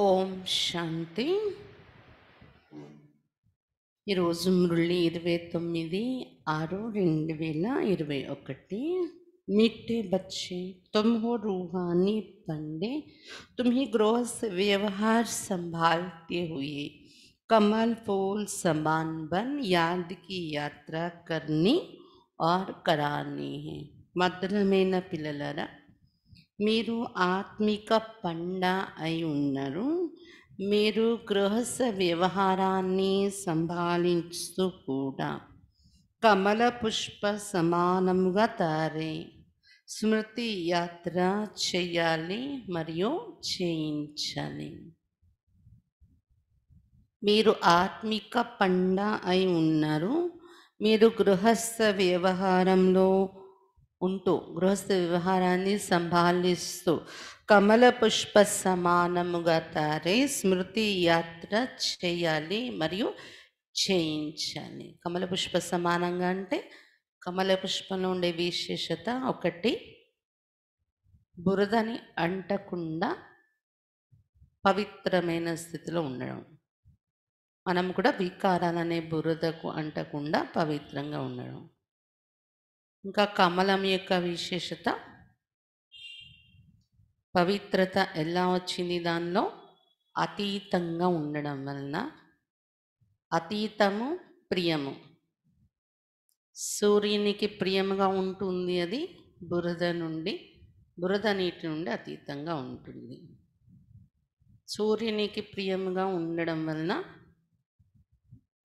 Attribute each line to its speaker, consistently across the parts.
Speaker 1: ओम शांति ఈరోజు इवे तुम తొమ్మిది रेल రెండు मिट्टे बच्चे तुम हो रूहानी पंडे तुम्ही से व्यवहार संभालते हुए कमल फूल समान बन याद की यात्रा करनी और करानी है मधुर में न पिललरा మీరు ఆత్మిక పండ అయి ఉన్నారు మీరు గృహస్థ వ్యవహారాన్ని సంభాలిస్తూ కూడా కమల పుష్ప సమానముగా తారే స్మృతి యాత్ర చేయాలి మరియు చేయించాలి మీరు ఆత్మిక పండ అయి ఉన్నారు మీరు గృహస్థ వ్యవహారంలో ఉంటూ గృహస్థ వ్యవహారాన్ని సంభాలిస్తూ కమల పుష్ప సమానముగా తయారై స్మృతి యాత్ర చేయాలి మరియు చేయించాలి కమల పుష్ప సమానంగా అంటే కమల పుష్పంలో ఉండే విశేషత ఒకటి బురదని అంటకుండా పవిత్రమైన స్థితిలో ఉండడం మనం కూడా వికారాలనే బురదకు అంటకుండా పవిత్రంగా ఉండడం ఇంకా కమలం యొక్క విశేషత పవిత్రత ఎలా వచ్చింది దానిలో అతీతంగా ఉండడం వలన అతీతము ప్రియము సూర్యునికి ప్రియముగా ఉంటుంది అది బురద నుండి బురద నీటి నుండి అతీతంగా ఉంటుంది సూర్యునికి ప్రియముగా ఉండడం వలన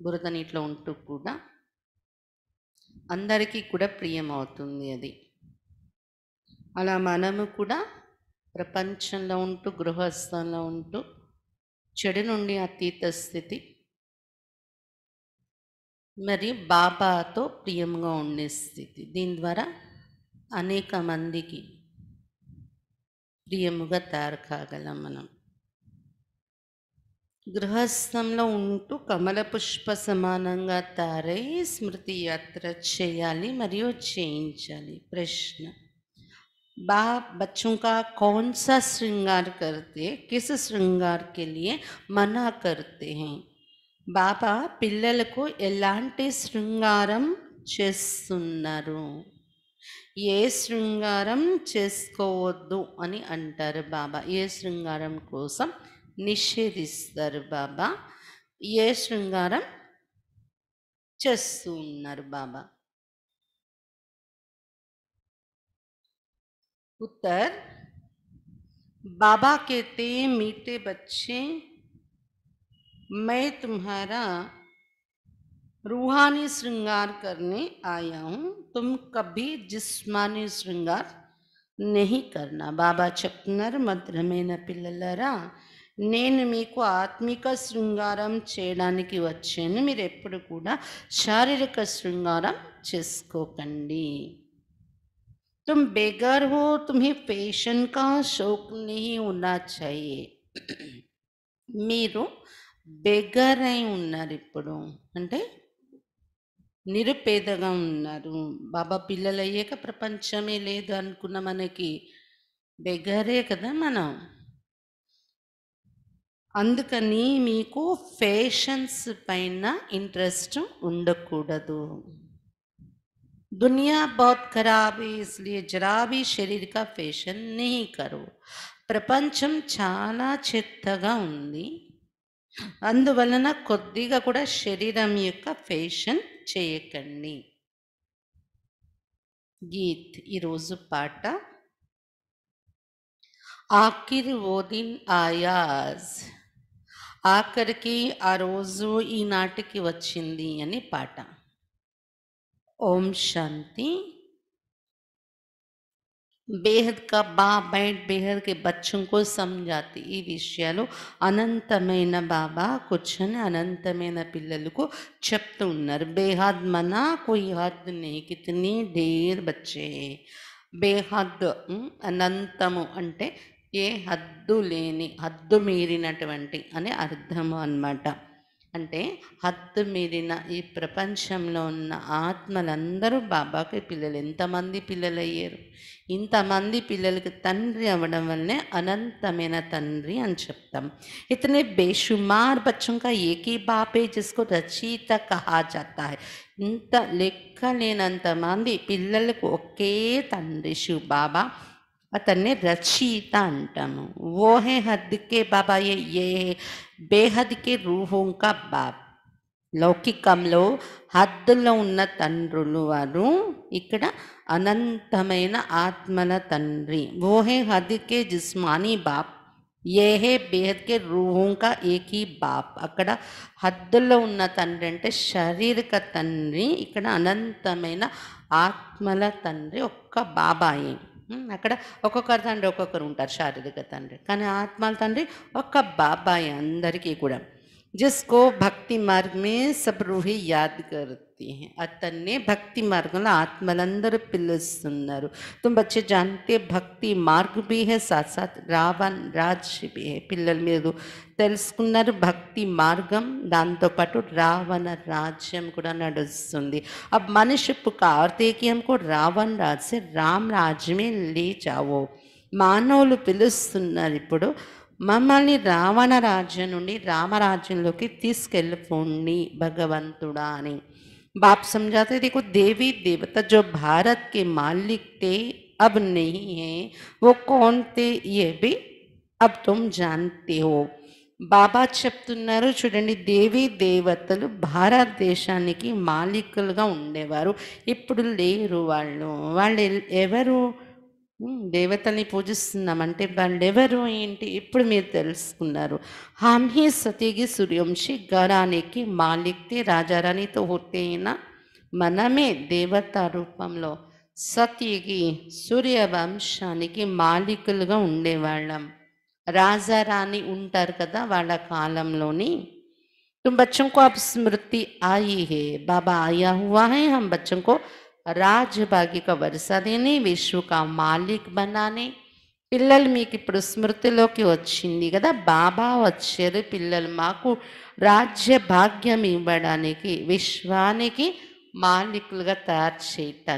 Speaker 1: బురద నీటిలో ఉంటూ కూడా అందరికీ కూడా ప్రియమవుతుంది అది అలా మనము కూడా ప్రపంచంలో ఉంటూ గృహస్థంలో ఉంటూ చెడు నుండి అతీత స్థితి మరి బాబాతో ప్రియంగా ఉండే స్థితి దీని ద్వారా అనేక మందికి ప్రియముగా తయారు కాగలం మనం गृहस्थ उठू कमल पुष्प सामन तार स्मृति यात्रा चेयली मरी चाली प्रश्न बा बच्चों का कौन सा श्रृंगार करते हैं किस श्रृंगार के लिए मना करते हैं बाबा पिल को एला श्रृंगार ये श्रृंगार चुस्कुद्धुनी अटर बाबा ये श्रृंगार कोसम निषेधिस्टर बाबा ये श्रृंगार बाबा उत्तर बाबा कहते मीठे बच्चे मैं तुम्हारा रूहानी श्रृंगार करने आया हूँ तुम कभी जिस्मानी श्रृंगार नहीं करना बाबा चकनर में न पिल्लरा నేను మీకు ఆత్మిక శృంగారం చేయడానికి వచ్చాను మీరు ఎప్పుడు కూడా శారీరక శృంగారం చేసుకోకండి తుమ్ బేగర్ హో तुम्हें పేషెంట్ కా शौक నీ ఉన్నా चाहिए మీరు బెగర్ అయి ఉన్నారు ఇప్పుడు అంటే నిరుపేదగా ఉన్నారు బాబా పిల్లలు అయ్యాక ప్రపంచమే లేదు అనుకున్న మనకి బెగరే కదా మనం అందుకని మీకు ఫ్యాషన్స్ పైన ఇంట్రెస్ట్ ఉండకూడదు దునియా బహుత్ ఖరాబ్ ఇస్లీ జరాబీ శరీరక ఫ్యాషన్ शरीर का ప్రపంచం చాలా చెత్తగా ఉంది అందువలన కొద్దిగా కూడా శరీరం యొక్క ఫ్యాషన్ చేయకండి గీత్ ఈరోజు పాట ఆఖిర్ ఓదిన్ ఆయాజ్ ఆఖరికి ఆ రోజు ఈనాటికి వచ్చింది అని పాట ఓం శాంతి బేహద్ కా బైట్ బేహద్ కి కో సంజాతి ఈ విషయాలు అనంతమైన బాబా కూర్చొని అనంతమైన పిల్లలకు చెప్తూ ఉన్నారు బేహద్ మనా కొయి హద్ నే కితనీ ఢేర్ బచ్చే బేహద్ అనంతము అంటే ఏ హద్దు లేని హద్దు మీరినటువంటి అని అర్థము అన్నమాట అంటే హద్దు మీరిన ఈ ప్రపంచంలో ఉన్న ఆత్మలందరూ బాబాకి పిల్లలు ఎంతమంది పిల్లలు అయ్యారు ఇంతమంది పిల్లలకి తండ్రి అవ్వడం వల్లనే అనంతమైన తండ్రి అని చెప్తాం ఇతనే బేషుమార్ బచ్చంగా ఏకీ బాపే చేసుకో రచయిత కహా ఇంత లెక్క ఇంత లెక్కలేనంతమంది పిల్లలకు ఒకే తండ్రి శివ బాబా అతన్నే బ్రచీ తాంటను वो है हद्य के बाबा ये ये बेहद के रूहों का बाप लौकिक कमलो हद्द လုံး ఉన్న తంద్రును వరు ఇక్కడ అనంతమైన ఆత్మన తంత్రి वो है हद्य के जिस्मानी बाप ये है बेहद के रूहों का एक ही बाप అక్కడ హద్దుల్లో ఉన్న తంద్ర అంటే శారీరక తంత్రి ఇక్కడ అనంతమైన ఆత్మల తంత్రిొక్క బాబాయి అక్కడ ఒక్కొక్కరు తండ్రి ఒక్కొక్కరు ఉంటారు శారీరక తండ్రి కానీ ఆత్మాల తండ్రి ఒక్క బాబాయ్ అందరికీ కూడా जिसको भक्ति मार्ग में सब रूहे याद करती हैं अतन्य भक्ति मार्ग ना आत्मलंदर पिल सुंदर तुम बच्चे जानते भक्ति मार्ग भी है साथ साथ रावण राज भी है पिल्लल मेरे తెలుసుకున్నారు భక్తి रावण దాంతోపాటు రావణ రాజ్యం కూడా నడుస్తుంది అబ్ మనిషి పుకార్తేకి హమ్కో రావణ రాజ్య రామ్ రాజ్యమే లేచావో మానవులు పిలుస్తున్నారు ఇప్పుడు మమ్మల్ని రావణ రాజ్యం నుండి రామరాజ్యంలోకి తీసుకెళ్ళిపోండి భగవంతుడా అని బాప్ సంజాతే దీకు దేవీ దేవత జో भारत के मालिक थे अब नहीं हैं वो कौन थे ये भी अब तुम బాబా చెప్తున్నారు చూడండి దేవీ దేవతలు భారతదేశానికి మాలికలుగా ఉండేవారు ఇప్పుడు లేరు వాళ్ళు వాళ్ళు ఎవరు దేవతల్ని పూజిస్తున్నాం అంటే ఎవరు ఏంటి ఇప్పుడు మీరు తెలుసుకున్నారు హామ్హి సతీగి సూర్యవంశి గరానికి మాలిక్తి రాజారాణితో హుర్తైన మనమే దేవత రూపంలో సతీగి సూర్యవంశానికి మాలికులుగా ఉండేవాళ్ళం రాజారాణి ఉంటారు కదా వాళ్ళ కాలంలోని तुम बच्चों को अब स्मृति आई है बाबा హే हुआ है राजभाग्य का वर्षा देने विश्व का मालिक बनाने पिल पुरस्मृति वी कदा बाबा विल्मा को राज्य भाग्यम की विश्वा की मालिक तैयार चेयटा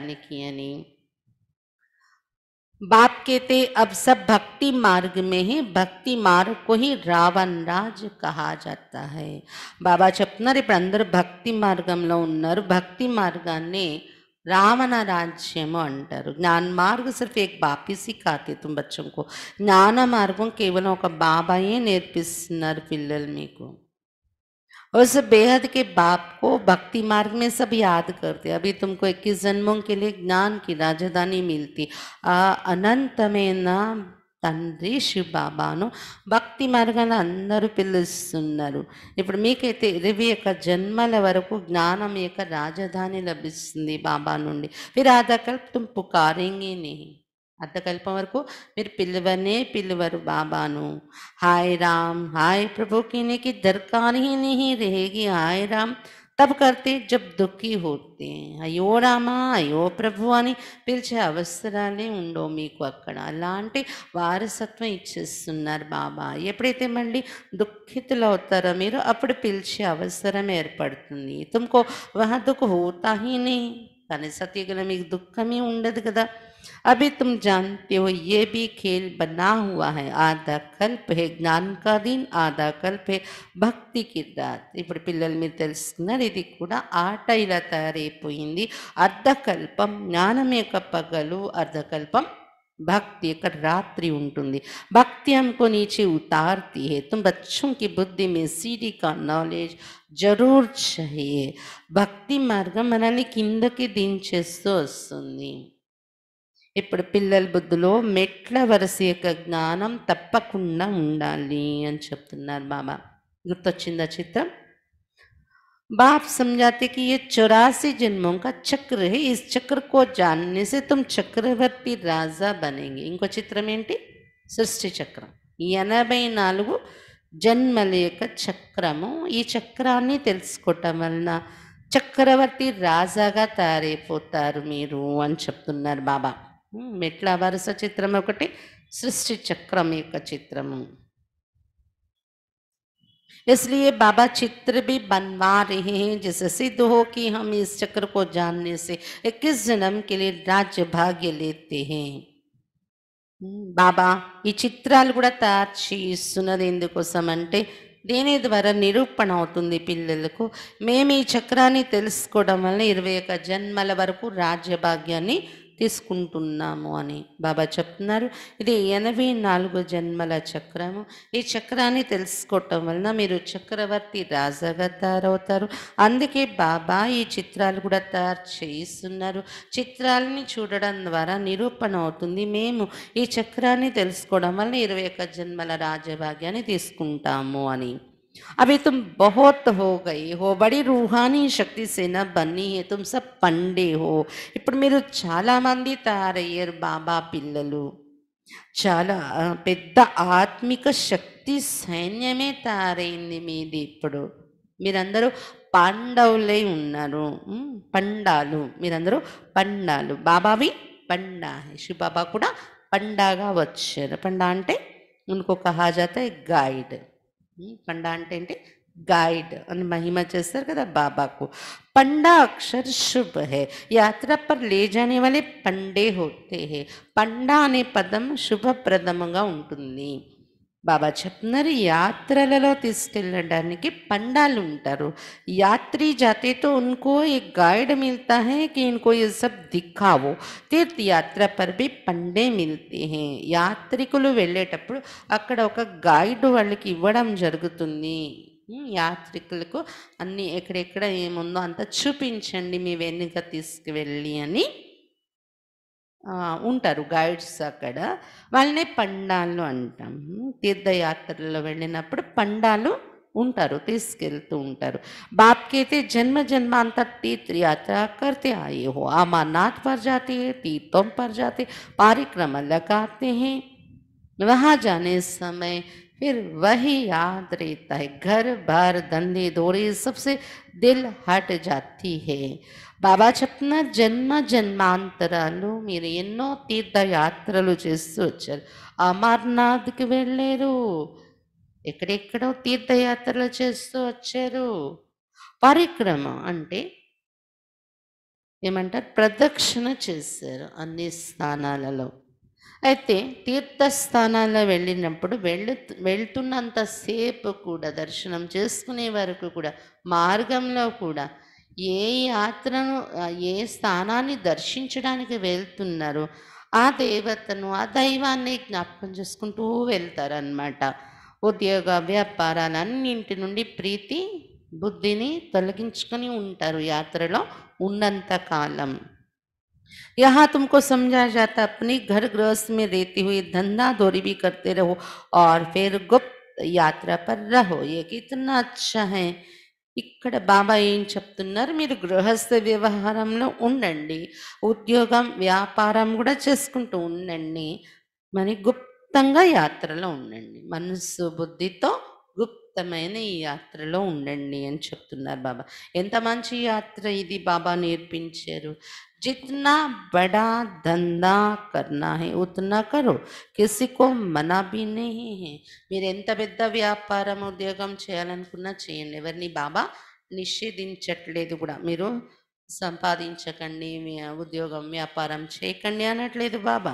Speaker 1: बाप कहते अब सब भक्ति मार्ग में है भक्ति मार्ग को ही रावण राज कहा जाता है बाबा चपनर इपड़ भक्ति मार्ग में भक्ति मार्ग ने रावण राज्यम अटर ज्ञान मार्ग सिर्फ एक बापीसी का तुम बच्चों को ज्ञान मार्ग केवल बाबा ये ने पिल सब बेहद के बाप को भक्ति मार्ग में सब याद करते अभी तुमको इक्कीस जन्मों के लिए ज्ञान की राजधानी मिलती अनंत में न తండ్రి శివబాబాను భక్తి మార్గాన్ని అందరూ పిలుస్తున్నారు ఇప్పుడు మీకైతే ఇరవై యొక్క జన్మల వరకు జ్ఞానం యొక్క రాజధాని లభిస్తుంది బాబా నుండి మీరు అర్థకల్పం పుకారింగిని అర్ధకల్పం వరకు మీరు పిలువనే పిలువరు బాబాను హాయ్ రామ్ హాయ్ ప్రభుకి కినికి దర్కాని రేగి హాయ్ రామ్ तब करते जब दुखी होते अयो रामा अयो प्रभु अच्छे अवसरा उड़ो मी को अड़ अला वारसत्व इच्छे बाबा एपड़ते मंडी दुखितारो मेर अब पीलचे अवसर में ऐरपड़ी तुमको वहाँ दुख होता ही नहीं सत्य दुखमी उड़द कदा अभी तुम जानते हो ये भी खेल बना हुआ है आधा कल्प है ज्ञान का दिन आधा कल्प है भक्ति की रात इपड़ पिल में तेजी आट इला तैयारी अर्धकलम ज्ञानम पगल अर्धकलम भक्ति रात्रि उ भक्ति हमको नीचे उतारती है तुम बच्चों की बुद्धि में सीढ़ी का नॉलेज जरूर चाहिए भक्ति मार्ग मन ने की दिन चेस्ट वस्तुनी ఇప్పుడు పిల్లల బుద్ధిలో మెట్ల వరస యొక్క జ్ఞానం తప్పకుండా ఉండాలి అని చెప్తున్నారు బాబా గుర్తొచ్చిందా చిత్రం బాప్ సంజాతికి ఈ చొరాసి జన్మం కా చక్ర ఈ చక్ర కో జాన్ని సే తుమ్ చక్రవర్తి రాజా బనేంగి ఇంకో చిత్రం ఏంటి సృష్టి చక్రం ఎనభై నాలుగు జన్మల యొక్క చక్రము ఈ చక్రాన్ని తెలుసుకోవటం వలన చక్రవర్తి రాజాగా తయారైపోతారు మీరు అని చెప్తున్నారు బాబా మెట్ల అవర్స చిత్రం ఒకటి सृष्टि చక్రం యొక్క చిత్రం. ఎస్లియే బాబా చిత్రం బి बनवा रही जिस सिद्ध हो कि हम इस चक्र को जानने से एक किस जन्म के लिए राज्य भाग्य लेते हैं. బాబా ఈ చిత్రాలు కూడా తాచిస్తున్నారు దేని కోసమంటే దేనే ద్వారా నిరూపణ అవుతుంది పిల్లలకు మేం ఈ చక్రాని తెలుసుకోడమన్న 21 జన్మల వరకు రాజ్య భాగ్యాన్ని తీసుకుంటున్నాము అని బాబా చెప్తున్నారు ఇది ఎనభై నాలుగు జన్మల చక్రము ఈ చక్రాన్ని తెలుసుకోవటం వలన మీరు చక్రవర్తి తయారవుతారు అందుకే బాబా ఈ చిత్రాలు కూడా తయారు చేయిస్తున్నారు చిత్రాలని చూడడం ద్వారా నిరూపణ అవుతుంది మేము ఈ చక్రాన్ని తెలుసుకోవడం వల్ల ఇరవై ఒక్క జన్మల రాజభాగ్యాన్ని తీసుకుంటాము అని अभी तुम बहुत हो गए हो బడి రూహానీ శక్తి సేన బన్నీ తుమ్ సబ్ పండే హో ఇప్పుడు మీరు మంది తయారయ్యారు బాబా పిల్లలు చాలా పెద్ద ఆత్మిక శక్తి సైన్యమే తయారైంది మీది ఇప్పుడు మీరందరూ పాండవులై ఉన్నారు పండాలు మీరందరూ పండాలు బాబావి పండా శివ బాబా కూడా పండాగా వచ్చారు పండా అంటే ఇంకొక హాజాత గాయిడ్ పండా అంటే ఏంటి గైడ్ అని మహిమ చేస్తారు కదా బాబాకు పండా అక్షర్ శుభహే యాత్ర पर ले जाने वाले पंडे होते हैं पंडा ने पदम शुभ प्रदमंगा ఉంటుంది బాబా చెప్తున్నారు యాత్రలలో తీసుకెళ్ళడానికి పండాలు ఉంటారు యాత్రి జాతితో ఉనుకో ఈ గాయడ మిల్తా హే है ఈ సబ్ దిక్కావు తీర్థయాత్ర పరిపి పండే మిల్తే హే యాత్రికులు వెళ్ళేటప్పుడు అక్కడ ఒక గైడ్ వాళ్ళకి ఇవ్వడం జరుగుతుంది యాత్రికులకు అన్నీ ఎక్కడెక్కడ ఏముందో అంతా చూపించండి మీ వెనుక తీసుకువెళ్ళి అని उटर गईड्स अड़ वाले पंडाल अटं तीर्थयात्री पंडाल उतर बापकते जन्म जन्मांतर तीर्थ यात्रा करते आए हो अमरनाथ पर जाते हैं तीर्थों पर जाते पारिक्रम लगाते हैं वहाँ जाने समय फिर वही याद रहता है घर बार धंधे दौड़े सबसे दिल हट जाती है బాబా చెప్తున్న జన్మ జన్మాంతరాలు మీరు ఎన్నో తీర్థయాత్రలు చేస్తూ వచ్చారు అమర్నాథ్కి వెళ్ళారు ఎక్కడెక్కడో తీర్థయాత్రలు చేస్తూ వచ్చారు పరిక్రమ అంటే ఏమంటారు ప్రదక్షిణ చేశారు అన్ని స్థానాలలో అయితే తీర్థస్థానాల్లో వెళ్ళినప్పుడు వెళ్ళు వెళ్తున్నంతసేపు కూడా దర్శనం చేసుకునే వరకు కూడా మార్గంలో కూడా ये यात्रानु ये स्थानानी दर्शించుదానికి వెళ్తున్నారు ఆ దేవతను ఆ దైవాని జ్ఞాపకం చేసుకుంటూ వెళ్తారు అన్నమాట ఉద్యోగ వ్యాపారానింటి నుండి ప్రీతి బుద్ధిని తలగించుకొని ఉంటారు యాత్రలో ఉన్నంత కాలం यहां तुमको समझा जाता अपनी घर गृहस्थ में रहते हुए धंधा दोरी भी करते रहो और फिर गुप्त यात्रा पर रहो ये कितना अच्छा है ఇక్కడ బాబా ఏం చెప్తున్నారు మీరు గృహస్థ వ్యవహారంలో ఉండండి ఉద్యోగం వ్యాపారం కూడా చేసుకుంటూ ఉండండి మరి గుప్తంగా యాత్రలో ఉండండి మనస్సు బుద్ధితో గుప్త నిమిత్తమైన ఈ యాత్రలో ఉండండి అని చెప్తున్నారు బాబా ఎంత మంచి యాత్ర ఇది బాబా నేర్పించారు जितना బడా దందా కర్నా హే ఉత్నా करो కిసికో మనా బి నహీ హే మీరు ఎంత పెద్ద వ్యాపారం ఉద్యోగం చేయాలనుకున్నా చేయండి ఎవరిని బాబా నిషేధించట్లేదు కూడా మీరు సంపాదించకండి మీ ఉద్యోగం వ్యాపారం చేయకండి అనట్లేదు బాబా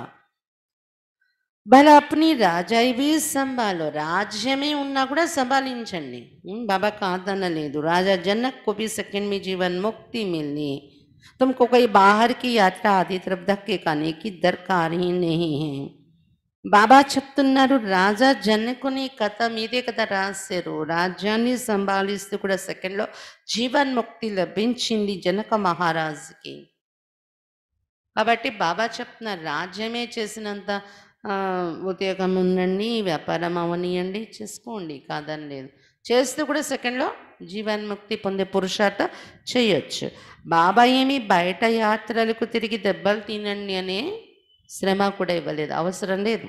Speaker 1: బల అప్ని రాజైవి సంభాలో రాజ్యమే ఉన్నా కూడా సంభాలించండి బాబా లేదు రాజా జనక్ को సెకండ్ మీ జీవన్ ముక్తి మిల్ని मिलनी तुमको యాత్ర बाहर की यात्रा కానీ దర్కారీ धक्के బాబా చెప్తున్నారు రాజా జనకుని కథ మీదే కదా రాశారు రాజ్యాన్ని సంభాలిస్తూ కూడా సెకండ్లో ముక్తి లభించింది జనక మహారాజుకి కాబట్టి బాబా చెప్తున్నారు రాజ్యమే చేసినంత ఉద్యోగం ఉండండి వ్యాపారం అవనీయండి చేసుకోండి కాదని లేదు చేస్తూ కూడా సెకండ్లో జీవన్ముక్తి పొందే పురుషార్థ చేయొచ్చు బాబా ఏమి బయట యాత్రలకు తిరిగి దెబ్బలు తినండి అనే శ్రమ కూడా ఇవ్వలేదు అవసరం లేదు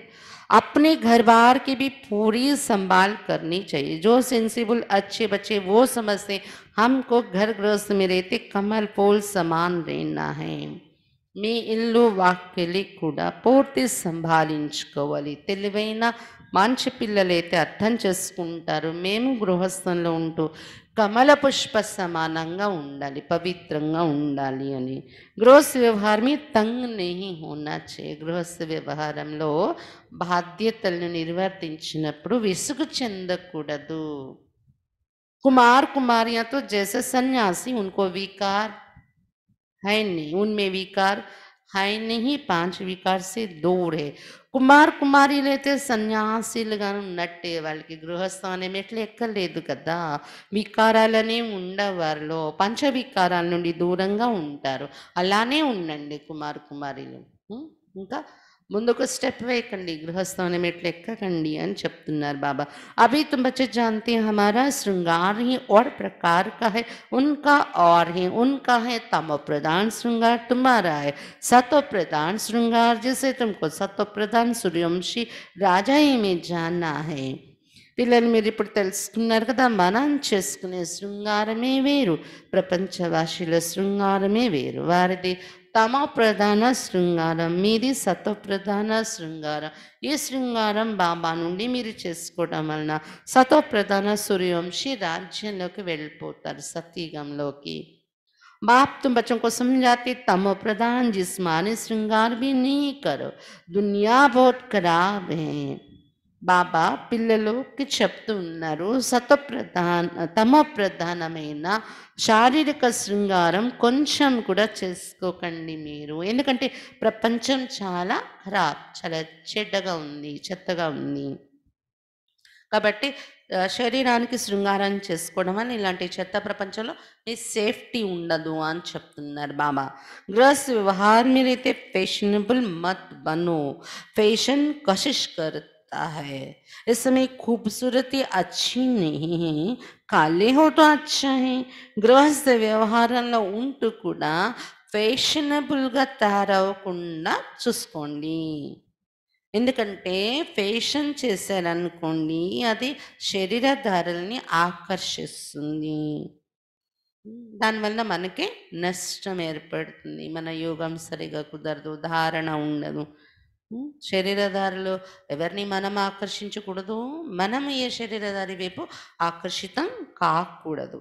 Speaker 1: అప్నే घर बार की भी पूरी संभाल करनी चाहिए जो सेंसिबल अच्छे बच्चे वो समझते हमको घर गृहस्थ में रहते कमल फूल మీ ఇల్లు వాక్యలి కూడా పూర్తి సంభాలించుకోవాలి తెలివైన మంచి పిల్లలైతే అర్థం చేసుకుంటారు మేము గృహస్థంలో ఉంటూ కమల పుష్ప సమానంగా ఉండాలి పవిత్రంగా ఉండాలి అని గృహస్థ మీ తంగ్ నేహి హోనా చే గృహస్థ వ్యవహారంలో బాధ్యతలను నిర్వర్తించినప్పుడు విసుగు చెందకూడదు కుమార్ కుమార్యతో జస సన్యాసి ఉన్కో వికార్ है नहीं उनमें विकार है नहीं पांच विकार से दूर है ಕುಮಾರ್ ಕುಮಾರಿಲೇತೆ సన్యాసిలుగాను ఉన్నట్టే వాళ్ళకి గృహస్థానం ఎట్లా ఎక్కలేదు కదా వికారాలనే ఉండవారిలో పంచవికారాల నుండి దూరంగా ఉంటారు అలానే ఉండండి కుమార్ కుమారిలు ఇంకా मुंक స్టెప్ వేయకండి గృహస్థానం ఎట్లా ఎక్కకండి तुम बच्चे जानते हैं हमारा श्रृंगार ही और प्रकार का है उनका और है उनका है तमो प्रधान श्रृंगार तुम्हारा है सतो प्रधान श्रृंगार जिसे तुमको सतो प्रधान सूर्यवंशी राजा ही में जाना है పిల్లలు मेरी ఇప్పుడు తెలుసుకున్నారు కదా మనం చేసుకునే శృంగారమే प्रपंचवासी ప్రపంచవాసిల శృంగారమే వేరు తమ ప్రధాన శృంగారం మీది సత్వ ప్రధాన శృంగారం ఈ శృంగారం బాబా నుండి మీరు చేసుకోవడం వలన సత్వ ప్రధాన సూర్యవంశీ రాజ్యంలోకి వెళ్ళిపోతారు సతీగంలోకి బాప్ తుమ్ बच्चों కోసం తమ ప్రధాన జిస్మాని जिसमानी श्रृंगार भी नहीं దునియా బోట్ बहुत బాబా పిల్లలకి చెప్తూ ఉన్నారు సతప్రధాన తమ ప్రధానమైన శారీరక శృంగారం కొంచెం కూడా చేసుకోకండి మీరు ఎందుకంటే ప్రపంచం చాలా ఖరాబ్ చాలా చెడ్డగా ఉంది చెత్తగా ఉంది కాబట్టి శరీరానికి శృంగారం చేసుకోవడం అని ఇలాంటి చెత్త ప్రపంచంలో మీ సేఫ్టీ ఉండదు అని చెప్తున్నారు బాబా గ్రస్ వ్యవహార్ మీరైతే ఫ్యాషనబుల్ మత్ బను ఫ్యాషన్ కషిష్ కర్ सकता है इस समय खूबसूरती अच्छी नहीं है काले हो तो अच्छा है గృహస్థ వ్యవహారంలో ఉంటూ కూడా ఫేషనబుల్గా తయారవ్వకుండా చూసుకోండి ఎందుకంటే ఫేషన్ చేశారనుకోండి అది శరీరధారల్ని ఆకర్షిస్తుంది దానివల్ల మనకి నష్టం ఏర్పడుతుంది మన యోగం సరిగా కుదరదు ధారణ ఉండదు శరీరధారులు ఎవరిని మనం ఆకర్షించకూడదు మనం ఏ శరీరధారి వైపు ఆకర్షితం కాకూడదు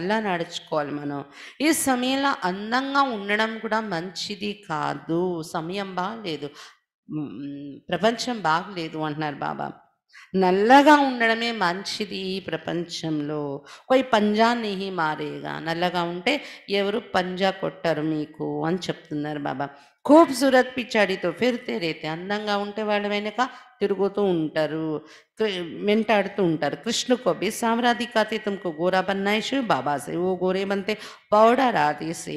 Speaker 1: అలా నడుచుకోవాలి మనం ఈ సమయంలో అందంగా ఉండడం కూడా మంచిది కాదు సమయం బాగలేదు ప్రపంచం బాగలేదు అంటున్నారు బాబా నల్లగా ఉండడమే మంచిది ఈ ప్రపంచంలో కొయి పంజా మారేగా నల్లగా ఉంటే ఎవరు పంజా కొట్టరు మీకు అని చెప్తున్నారు బాబా ఖూబ్సూరత్ పిచ్చాడితో ఫిర్తే రేతే అందంగా ఉంటే వాళ్ళ వెనక తిరుగుతూ ఉంటారు వెంటాడుతూ ఉంటారు కృష్ణ కోబి సామ్రాధికాతీతంకు గోరా బన్నాయిషు బాబాసే ఓ గోరే బంతే పౌడర్ ఆదేసే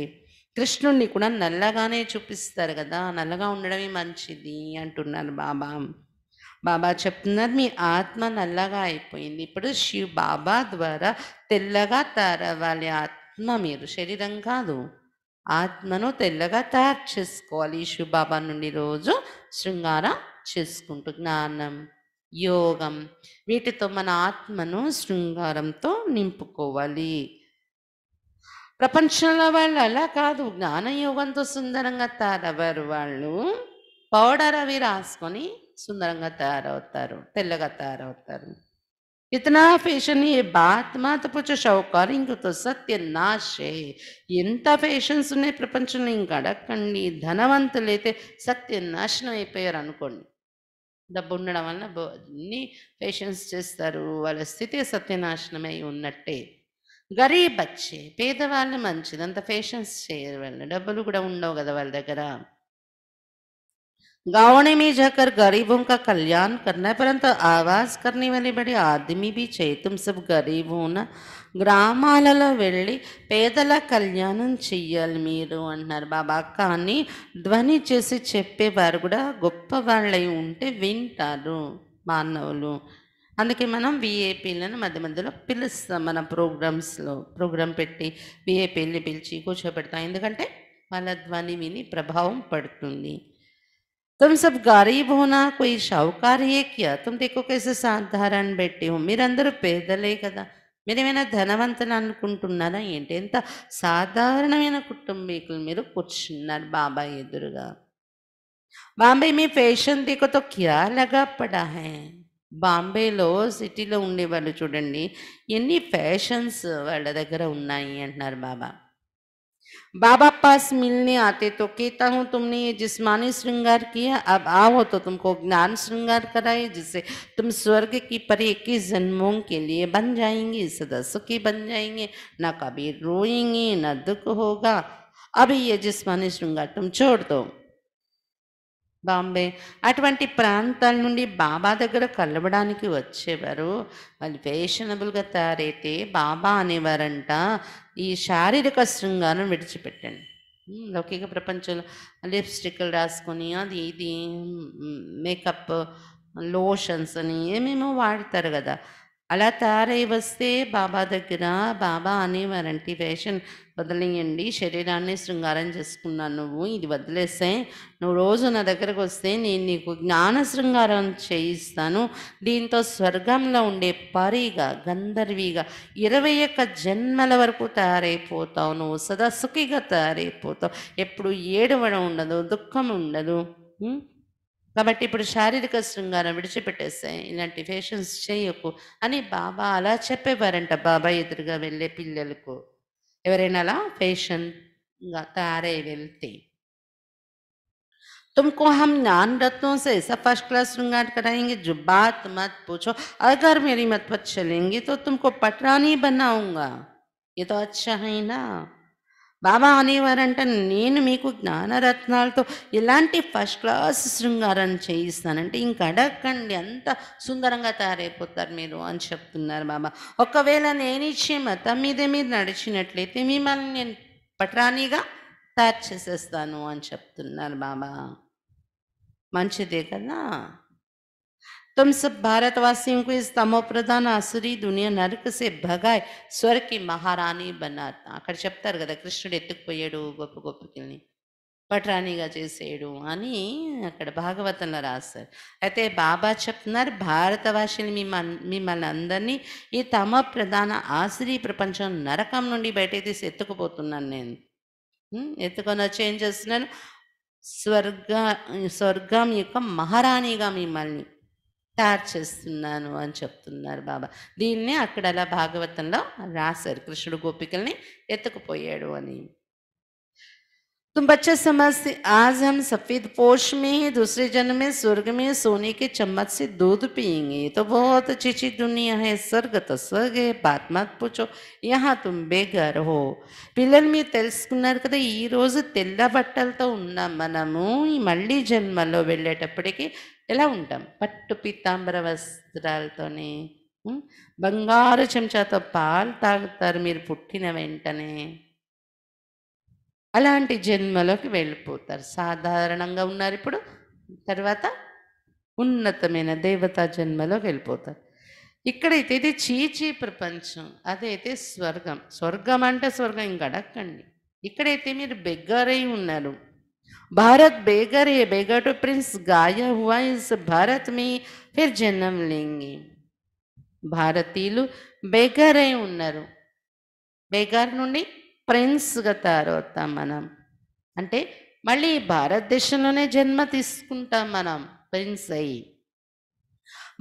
Speaker 1: కృష్ణుణ్ణి కూడా నల్లగానే చూపిస్తారు కదా నల్లగా ఉండడమే మంచిది అంటున్నారు బాబా బాబా చెప్తున్నారు మీ ఆత్మ నల్లగా అయిపోయింది ఇప్పుడు శివ్ బాబా ద్వారా తెల్లగా తరవాలి ఆత్మ మీరు శరీరం కాదు ఆత్మను తెల్లగా తయారు చేసుకోవాలి శివబాబా నుండి రోజు శృంగారం చేసుకుంటూ జ్ఞానం యోగం వీటితో మన ఆత్మను శృంగారంతో నింపుకోవాలి ప్రపంచంలో వాళ్ళు అలా కాదు జ్ఞాన యోగంతో సుందరంగా తయారవ్వరు వాళ్ళు పౌడర్ అవి రాసుకొని సుందరంగా తయారవుతారు తెల్లగా తయారవుతారు ఇతనా ఫేషన్ ఏ బాత్ మాత పుచ్చ షౌకారు ఇంకతో నాశే ఎంత ఫేషన్స్ ఉన్నాయి ప్రపంచంలో ఇంక అడగండి సత్య నాశనం అయిపోయారు అనుకోండి డబ్బు ఉండడం వలన అన్ని ఫేషన్స్ చేస్తారు వాళ్ళ స్థితి సత్యనాశనమై ఉన్నట్టే గరీబ్ వచ్చే పేదవాళ్ళు మంచిది అంత ఫేషన్స్ చేయరు వాళ్ళు డబ్బులు కూడా ఉండవు కదా వాళ్ళ దగ్గర गाँवों में जाकर गरीबों का कल्याण करना है परंतु बड़े आदमी भी चाहिए तुम బి गरीब हो ना గ్రామాలలో వెళ్ళి పేదల కళ్యాణం చెయ్యాలి మీరు అంటున్నారు బాబా కానీ ధ్వని చేసి చెప్పేవారు కూడా గొప్ప వాళ్ళై ఉంటే వింటారు మానవులు అందుకే మనం విఏపీలను మధ్య మధ్యలో పిలుస్తాం మన ప్రోగ్రామ్స్లో ప్రోగ్రాం పెట్టి విఏపీల్ని పిలిచి కూర్చోబెడతాం ఎందుకంటే వాళ్ళ ధ్వని విని ప్రభావం పడుతుంది तुम सब गरीब हो ना कोई शाहूकार ये किया तुम देखो कैसे साधारण बैठी हो मेरे अंदर पेदले कदा मेरे मैं धनवंत अट्ठा एट साधारण मैं कुटी कुछ बाबा एर बांबे मे फैशन देखो तो क्या लगा पड़ा है बांबे सिटी उ चूँ इन फैशन वाल दर उ बाबा बाबा पास मिलने आते तो कहता हूँ तुमने ये जिस्मानी श्रृंगार किया अब आओ तो तुमको ज्ञान श्रृंगार कराए जिससे तुम स्वर्ग की परी इक्कीस जन्मों के लिए बन जाएंगे सदा सुखी बन जाएंगे ना कभी रोएंगे ना दुख होगा अभी ये जिस्मानी श्रृंगार तुम छोड़ दो బాంబే అటువంటి ప్రాంతాల నుండి బాబా దగ్గర वेवर वाल फैशनबल तैयार बाबा अने वार ఈ శారీరక శృంగారం విడిచిపెట్టండి లౌకిక ప్రపంచంలో లిప్స్టిక్లు రాసుకొని అది ఇది మేకప్ లోషన్స్ అని ఏమేమో వాడతారు కదా అలా తయారై వస్తే బాబా దగ్గర బాబా అని వారంటీ వేషన్ వదిలేయండి శరీరాన్ని శృంగారం చేసుకున్నాను నువ్వు ఇది వదిలేస్తే నువ్వు రోజు నా దగ్గరకు వస్తే నేను నీకు జ్ఞాన శృంగారం చేయిస్తాను దీంతో స్వర్గంలో ఉండే పరిగా గంధర్విగా ఇరవై ఒక్క జన్మల వరకు తయారైపోతావు నువ్వు సదా సుఖిగా తయారైపోతావు ఎప్పుడు ఏడవడం ఉండదు దుఃఖం ఉండదు అబట్టి ఇప్పుడు శారీరక శ్రమ గాని విడిచిపెట్టేసే అలాంటి పేషెన్స్ చెయ్యకు అని బాబా అలా చెప్పారంట బాబా ఎదురుగా వెлле పిల్లల్కొ ఎవరైనాలా పేషెంట్ ఉంటారేవెల్తే तुमको हम नान रातों से ऐसा फर्स्ट क्लास रुंगाट कराएंगे जो बात मत पूछो अगर मेरी मत चलेंगे तो तुमको पटरानी बनाऊंगा ये तो अच्छा है ना బాబా అనేవారంట నేను మీకు జ్ఞానరత్నాలతో ఇలాంటి ఫస్ట్ క్లాస్ శృంగారం చేయిస్తానంటే ఇంక అడగండి అంత సుందరంగా తయారైపోతారు మీరు అని చెప్తున్నారు బాబా ఒకవేళ నేను ఇచ్చే మతం మీదే మీరు నడిచినట్లయితే మిమ్మల్ని నేను పట్రానిగా తయారు చేసేస్తాను అని చెప్తున్నారు బాబా మంచిదే కదా तुम सब भारतवासियों को इस तमोप्रधान आसुरी दुनिया నరక సే భగాయ్ స్వర్కి మహారాణి బనాత్ అక్కడ చెప్తారు కదా కృష్ణుడు ఎత్తుకుపోయాడు గొప్ప గొప్పకిల్ని పట్రాణిగా చేసేయడు అని అక్కడ భాగవతంలో రాస్తారు అయితే బాబా చెప్తున్నారు భారతవాసిని మిమ్మ మిమ్మల్ని అందరినీ ఈ తమ ప్రధాన ఆశ్రీ ప్రపంచం నరకం నుండి బయట తీసి ఎత్తుకుపోతున్నాను నేను ఎత్తుకొని వచ్చి ఏం చేస్తున్నాను స్వర్గ స్వర్గం యొక్క మహారాణిగా మిమ్మల్ని తయారు చేస్తున్నాను అని చెప్తున్నారు బాబా దీన్ని అక్కడ అలా భాగవతంలో రాశారు కృష్ణుడు గోపికల్ని ఎత్తుకుపోయాడు అని तुम बच्चे समझते आज हम सफेद पोष में ही दूसरे जन्म में स्वर्ग में सोने के चम्मच से दूध पियेंगे तो बहुत अच्छी अच्छी दुनिया है स्वर्ग तो स्वर्ग है बात मत पूछो यहाँ तुम बेघर हो पिलर में तेलुनारे कदा तो ये रोज तेल बटल तो उन्ना मनमु मल्ली जन्म लेटपड़ी इला उम पट पीतांबर वस्त्र तो हम्म, बंगार चमचा तो पाल तागतर पुटने वैंने అలాంటి జన్మలోకి వెళ్ళిపోతారు సాధారణంగా ఉన్నారు ఇప్పుడు తర్వాత ఉన్నతమైన దేవతా జన్మలోకి వెళ్ళిపోతారు ఇక్కడైతే ఇది చీచీ ప్రపంచం అదైతే స్వర్గం స్వర్గం అంటే స్వర్గం ఇంకడక్కండి ఇక్కడైతే మీరు బెగ్గరై ఉన్నారు భారత్ బేగరే ఏ టు ప్రిన్స్ గాయా హువా ఇస్ భారత్ మీ ఫిర్ జన్మ లింగి భారతీయులు బేగరై ఉన్నారు బేగార్ నుండి ప్రిన్స్గా తయారవుతాం మనం అంటే మళ్ళీ భారతదేశంలోనే జన్మ తీసుకుంటాం మనం ప్రిన్స్ అయ్యి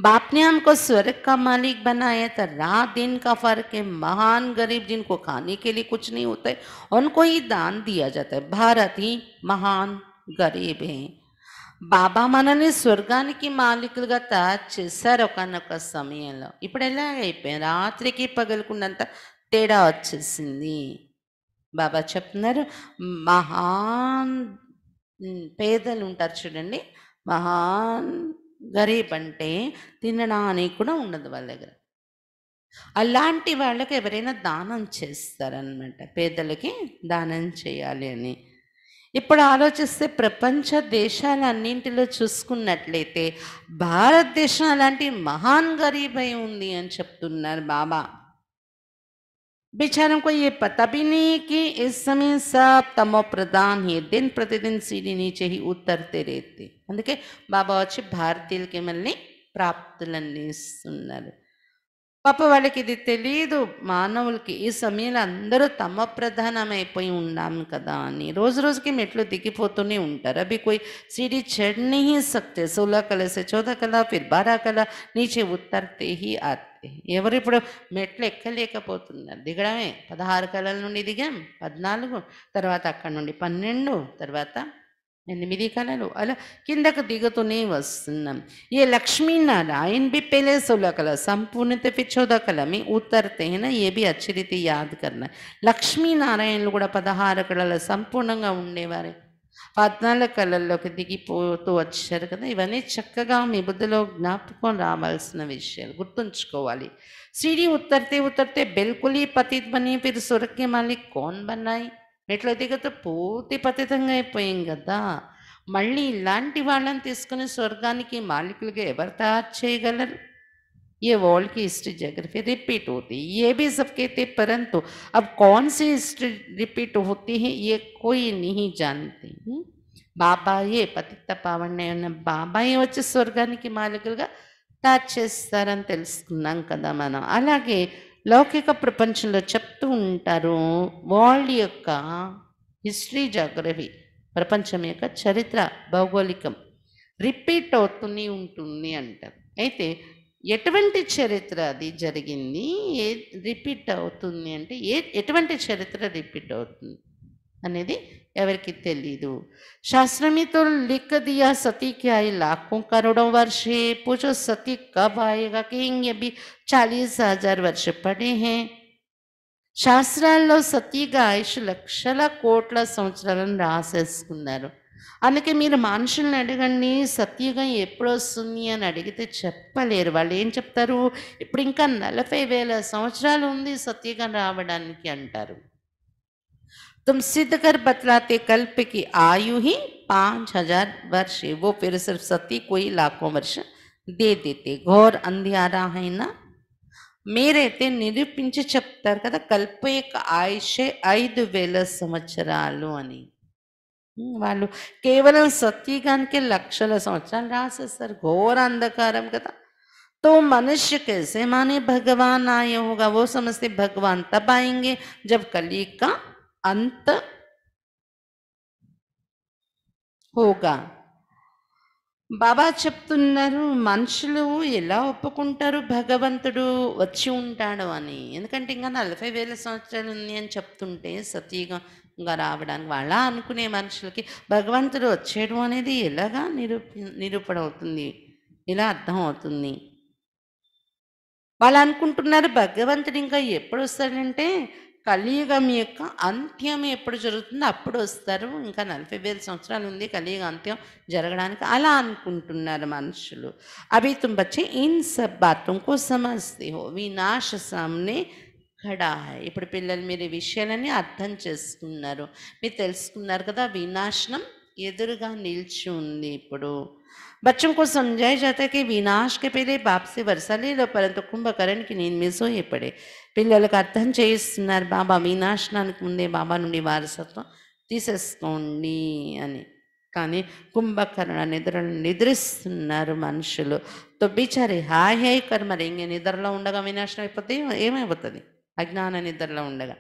Speaker 1: बाप ने స్వర్గ మాలిక్ का मालिक बनाया था रात दिन का फर्क है महान गरीब जिनको खाने के लिए कुछ नहीं होता है उनको ही दान दिया जाता है भारत ही महान గరీబ్ బాబా మనల్ని స్వర్గానికి మాలికులుగా తయారు చేశారు ఒకనొక సమయంలో ఇప్పుడు ఎలా అయిపోయింది రాత్రికి పగలుకున్నంత తేడా వచ్చేసింది బాబా చెప్తున్నారు మహాన్ పేదలు ఉంటారు చూడండి మహాన్ గరీబ్ అంటే తినడానికి కూడా ఉండదు వాళ్ళ దగ్గర అలాంటి వాళ్ళకి ఎవరైనా దానం చేస్తారనమాట పేదలకి దానం చేయాలి అని ఇప్పుడు ఆలోచిస్తే ప్రపంచ దేశాలన్నింటిలో చూసుకున్నట్లయితే భారతదేశం అలాంటి మహాన్ గరీబ్ అయి ఉంది అని చెప్తున్నారు బాబా बेचारों को ये पता भी नहीं कि इस समय सब तमो प्रधान ही दिन प्रतिदिन सीढ़ी नीचे ही उतरते रहते अंके बाबा वे भारतीय के ने प्राप्त पाप वाली तो मानवल की इस समय अंदर तम प्रधानमई उ कदा रोज रोज की मेट दिखीपोत उ अभी कोई सीढ़ी चढ़ नहीं सकते सोलह कला से चौदह कला फिर बारह कला नीचे उतरते ही आते భక్తి ఎవరు ఇప్పుడు మెట్లు ఎక్కలేకపోతున్నారు దిగడమే పదహారు కళల నుండి దిగాం పద్నాలుగు తర్వాత అక్కడ నుండి పన్నెండు తర్వాత ఎనిమిది కళలు అలా కిందకు దిగుతూనే వస్తున్నాం ఏ లక్ష్మీనారాయణ బి పెలే కళ సంపూర్ణత కళ మీ ఉత్తర్తేన ఏ బి అచ్చరితి యాద్ కన్నా లక్ష్మీనారాయణలు కూడా పదహారు కళలు సంపూర్ణంగా ఉండేవారే పద్నాలుగు కళల్లోకి దిగిపోతూ వచ్చారు కదా ఇవన్నీ చక్కగా మీ బుద్ధిలో జ్ఞాపకం రావాల్సిన విషయాలు గుర్తుంచుకోవాలి సిడి ఉత్తర్తే ఉత్తర్తే बिल्कुल ही पतित పేరు సురక్య మళ్ళీ కోన్ బన్నాయి कौन बनाई పూర్తి పతితంగా అయిపోయాం కదా మళ్ళీ ఇలాంటి వాళ్ళని తీసుకుని స్వర్గానికి మాలికులుగా ఎవరు తయారు చేయగలరు ये वॉल की हिस्ट्री जोग्राफी रिपीट होती है ये भी सब कहते परंतु अब कौन सी हिस्ट्री रिपीट होती है ये कोई नहीं जानते हम्म? बाबा ये पति पावन बाबा ये वे स्वर्गा मालिक तेस्म कदा मन अलागे लौकिक प्रपंच वॉल या हिस्टरी जोग्रफी प्रपंचम या चरत्र भौगोलिक रिपीट उ ఎటువంటి చరిత్ర అది జరిగింది ఏ రిపీట్ అవుతుంది అంటే ఏ ఎటువంటి చరిత్ర రిపీట్ అవుతుంది అనేది ఎవరికి తెలీదు శాస్త్రమితో లిక్క దియా సతీకి ఆయి क्या आई వర్షే करोड़ों సతీ కబాయిగా కింగి सती कब आएगा कहेंगे अभी चालीस శాస్త్రాల్లో సతీగా ఆయుష్ లక్షల కోట్ల సంవత్సరాలను రాసేసుకున్నారు అందుకే మీరు మనుషుల్ని అడగండి సత్యుగం ఎప్పుడు వస్తుంది అని అడిగితే చెప్పలేరు వాళ్ళు ఏం చెప్తారు ఇప్పుడు ఇంకా నలభై వేల సంవత్సరాలు ఉంది సత్యుగం రావడానికి అంటారు తుమ్ సిద్ధకర్ బతలాతే కల్పికి ఆయుహి పాంచ్ హజార్ వర్ష ఓ పేరు సర్ సత్య वो లాఖో వర్ష सती को అంధ్యారా అయినా మీరైతే నిరూపించి చెప్తారు కదా కల్ప యొక్క ఆయుషే ఐదు వేల సంవత్సరాలు అని వాళ్ళు కేవలం సత్యగానికి లక్షల సంవత్సరాలు రాసేస్తారు ఘోర అంధకారం కదా తో మనుష్య కేసే మానే భగవాన్ ఆయోగా ఓ సమస్య భగవాన్ भगवान तब आएंगे जब कली బాబా చెప్తున్నారు మనుషులు ఎలా ఒప్పుకుంటారు భగవంతుడు వచ్చి ఉంటాడు అని ఎందుకంటే ఇంకా నలభై వేల సంవత్సరాలు ఉంది అని చెప్తుంటే సతీగా ఇంకా రావడానికి వాళ్ళ అనుకునే మనుషులకి భగవంతుడు వచ్చేయడం అనేది ఎలాగా నిరూపి నిరూపణ అవుతుంది ఇలా అర్థం అవుతుంది వాళ్ళు అనుకుంటున్నారు భగవంతుడు ఇంకా ఎప్పుడు వస్తాడంటే కలియుగం యొక్క అంత్యం ఎప్పుడు జరుగుతుందో అప్పుడు వస్తారు ఇంకా నలభై వేల సంవత్సరాలు ఉంది కలియుగ అంత్యం జరగడానికి అలా అనుకుంటున్నారు మనుషులు అవి తుంబచ్చే ఇన్ సబ్ బాతుం కో హో వినాశ సామ్నే కడా ఇప్పుడు పిల్లలు మీరు ఈ విషయాలన్నీ అర్థం చేసుకున్నారు మీరు తెలుసుకున్నారు కదా వినాశనం ఎదురుగా నిలిచి ఉంది ఇప్పుడు బచ్చం కోసం జయ జాతకి है పేరే विनाश के पहले కుంభకరణికి నేను మిస్ అయ్యేపడే పిల్లలకు అర్థం చేయిస్తున్నారు బాబా వినాశనానికి ముందే బాబా నుండి వారసత్వం తీసేసుకోండి అని కానీ కుంభకరణ నిద్రలు నిద్రిస్తున్నారు మనుషులు తో బిచారి హాయ్ హాయ్ కర్మ మరి ఇంక నిద్రలో ఉండగా వినాశనం అయిపోతే ఏమైపోతుంది अज्ञा निद्र उ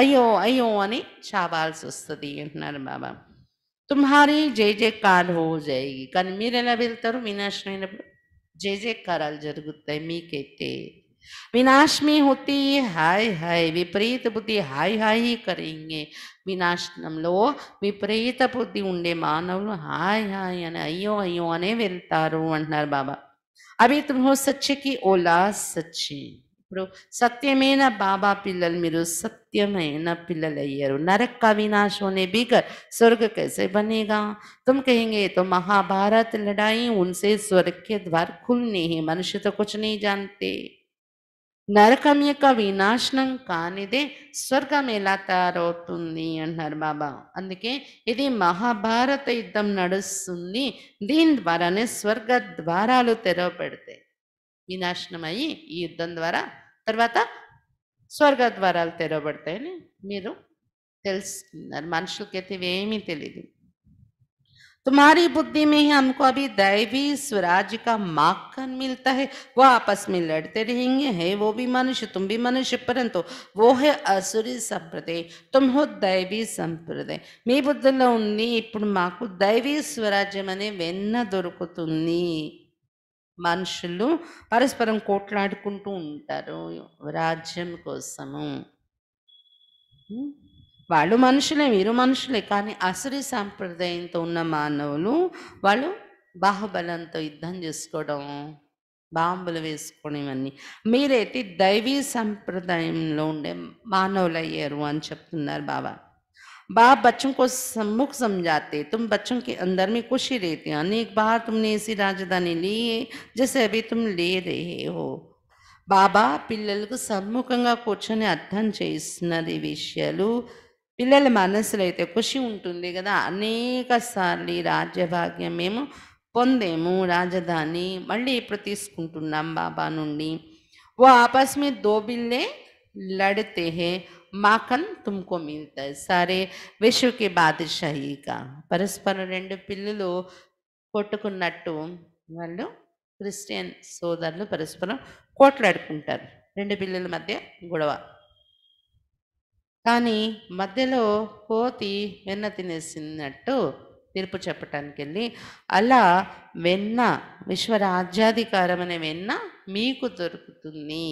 Speaker 1: अयो अयो अावा बाबा तुम्हारी जय जयकार हो जाएगी बेलतर विनाशम जय जयकार जो मीकते विनाशमी होती हाय हाय विपरीत बुद्धि हाय हाय करेंगे विनाशन विपरीत बुद्धि उड़े मानव हाय हाय अयो अयो अने बाबा अभी तुम्हो सच्चे की ओला सच्ची ఇప్పుడు సత్యమైన బాబా పిల్లలు మీరు సత్యమైన పిల్లలు అయ్యారు నరక కవినాశోనే బీకర్ స్వర్గ కేసే బనేగా తుమ్ కహింగే తో మహాభారత్ లడాయి ఉన్సే स्वर्ग ద్వార్ కుల్నే खुलने हैं मनुष्य నరకం యొక్క వినాశనం కానిదే స్వర్గం ఎలా తయారవుతుంది అంటున్నారు బాబా అందుకే ఇది మహాభారత యుద్ధం నడుస్తుంది దీని ద్వారానే స్వర్గ ద్వారాలు తెరవబడతాయి వినాశనం అయ్యి ఈ యుద్ధం ద్వారా తర్వాత స్వర్గ ద్వారాలు తెరవబడతాయని మీరు తెలుసుకున్నారు మనుషులకైతే ఏమీ తెలియదు तुम्हारी बुद्धि में ही हमको अभी दैवी स्वराज का माखन मिलता है वो आपस में लड़ते रहेंगे है वो भी मनुष्य तुम भी मनुष्य परंतु वो है असुरी संप्रदाय तुम हो दैवी संप्रदाय मे बुद्धि ఉంది ఇప్పుడు మాకు దైవీ స్వరాజ్యం అనే వెన్న మనుషులు పరస్పరం కోట్లాడుకుంటూ ఉంటారు రాజ్యం కోసము వాళ్ళు మనుషులే వీరు మనుషులే కానీ అసరి సాంప్రదాయంతో ఉన్న మానవులు వాళ్ళు బాహుబలంతో యుద్ధం చేసుకోవడం బాంబులు వేసుకోవడం ఇవన్నీ మీరైతే దైవీ సంప్రదాయంలో ఉండే మానవులు అయ్యారు అని చెప్తున్నారు బాబా बाप बच्चों को सम्मुख समझाते तुम बच्चों के अंदर में खुशी रहते हो अनेक बार तुमने ऐसी राजधानी ली है जैसे अभी तुम ले रहे हो बाबा पिल को सम्मुख कुर्चने अर्थम चेस्ट विषय पिल मन खुशी उंटे कदा अनेक सारे राज्य भाग्य मेम पंदेमु राजधानी मल्ली इपड़कुना बाबा नीं वो आपस में दो बिल्ले लड़ते हैं మాకన్ తుమ్కో మిగతా సారే విషుకి బాదుషాయిగా పరస్పరం రెండు పిల్లులు కొట్టుకున్నట్టు వాళ్ళు క్రిస్టియన్ సోదరులు పరస్పరం కోట్లాడుకుంటారు రెండు పిల్లల మధ్య గొడవ కానీ మధ్యలో కోతి వెన్న తినేసినట్టు తీర్పు చెప్పటానికి వెళ్ళి అలా వెన్న విశ్వరాజ్యాధికారం అనే వెన్న మీకు దొరుకుతుంది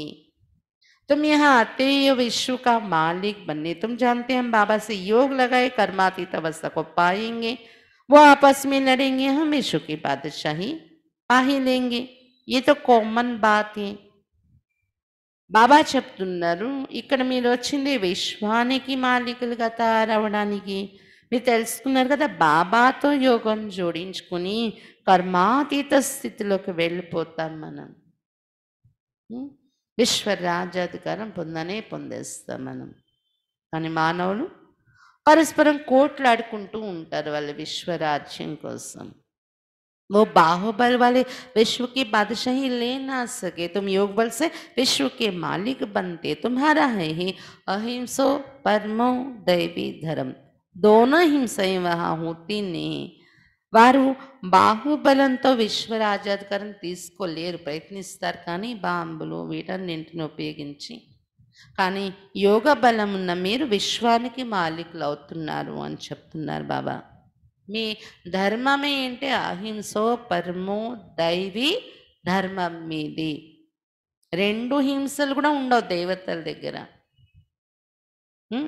Speaker 1: మే హాతి విశ్వు కా مالک బన్నే తుమ్ జాంతే హం బాబా సే యోగ్ లగాయ కర్మాతితవస్కో పైంగే వాపస్ మే నరేంగే హమే శుకి بادشاہీ పాహే లెంగే యే తో కామన్ బాత్ హే బాబా చెప్తున్నారు ఇక్కడ మీలోచిందే విశ్వానికి మాలికులు గత రావణానికి మి తెలుసున్నారు కదా బాబా తో యోగం జోడించుకొని కర్మాతిత స్థితిలోకి వెళ్ళిపోతాం మనం विश्व రాజ్యాధికారం పొందనే పొందేస్తాం మనం కానీ మానవులు పరస్పరం కోట్లాడుకుంటూ ఉంటారు వాళ్ళ విశ్వరాజ్యం కోసం वो बाहुबल वाले विश्व की बादशाही ले ना सके तुम योग बल से विश्व के मालिक बनते तुम्हारा है ही अहिंसो परमो दैवी धर्म दोनों हिंसा वहाँ होती नहीं వారు బాహుబలంతో విశ్వరాజాధికారం తీసుకోలేరు ప్రయత్నిస్తారు కానీ బాంబులు వీటన్నింటిని ఉపయోగించి కానీ యోగ బలం ఉన్న మీరు విశ్వానికి మాలికులు అవుతున్నారు అని చెప్తున్నారు బాబా మీ ధర్మం ఏంటి అహింసో పరమో దైవీ ధర్మం మీది రెండు హింసలు కూడా ఉండవు దేవతల దగ్గర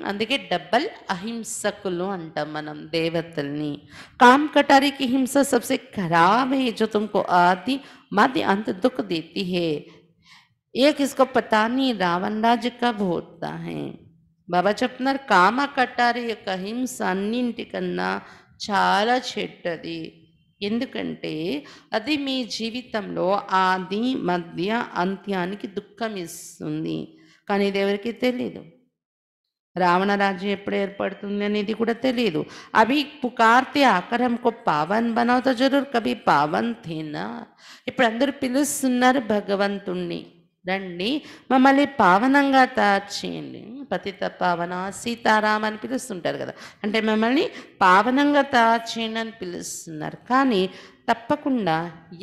Speaker 1: అందుకే డబ్బల్ అహింసకులు అంటాం మనం దేవతల్ని काम कटारी की हिंसा सबसे खराब है जो तुमको आती माध्य अंत दुख देती है ये किसको पता नहीं रावण राज कब होता है బాబా చెప్తున్నారు కామ కట్టారి యొక్క హింస అన్నింటికన్నా చాలా చెడ్డది ఎందుకంటే అది మీ జీవితంలో ఆది మధ్య అంత్యానికి దుఃఖం ఇస్తుంది కానీ ఇది ఎవరికి తెలీదు రావణ రాజ్యం ఎప్పుడు ఏర్పడుతుంది అనేది కూడా తెలియదు అవి పుకార్తె ఆకర్ పావన్ బనవుతా జరూర్ కవి పావన్ తేనా ఇప్పుడు అందరూ పిలుస్తున్నారు భగవంతుణ్ణి రండి మమ్మల్ని పావనంగా చేయండి పతిత పావన సీతారామ అని పిలుస్తుంటారు కదా అంటే మమ్మల్ని పావనంగా తయారు చేయండి అని పిలుస్తున్నారు కానీ తప్పకుండా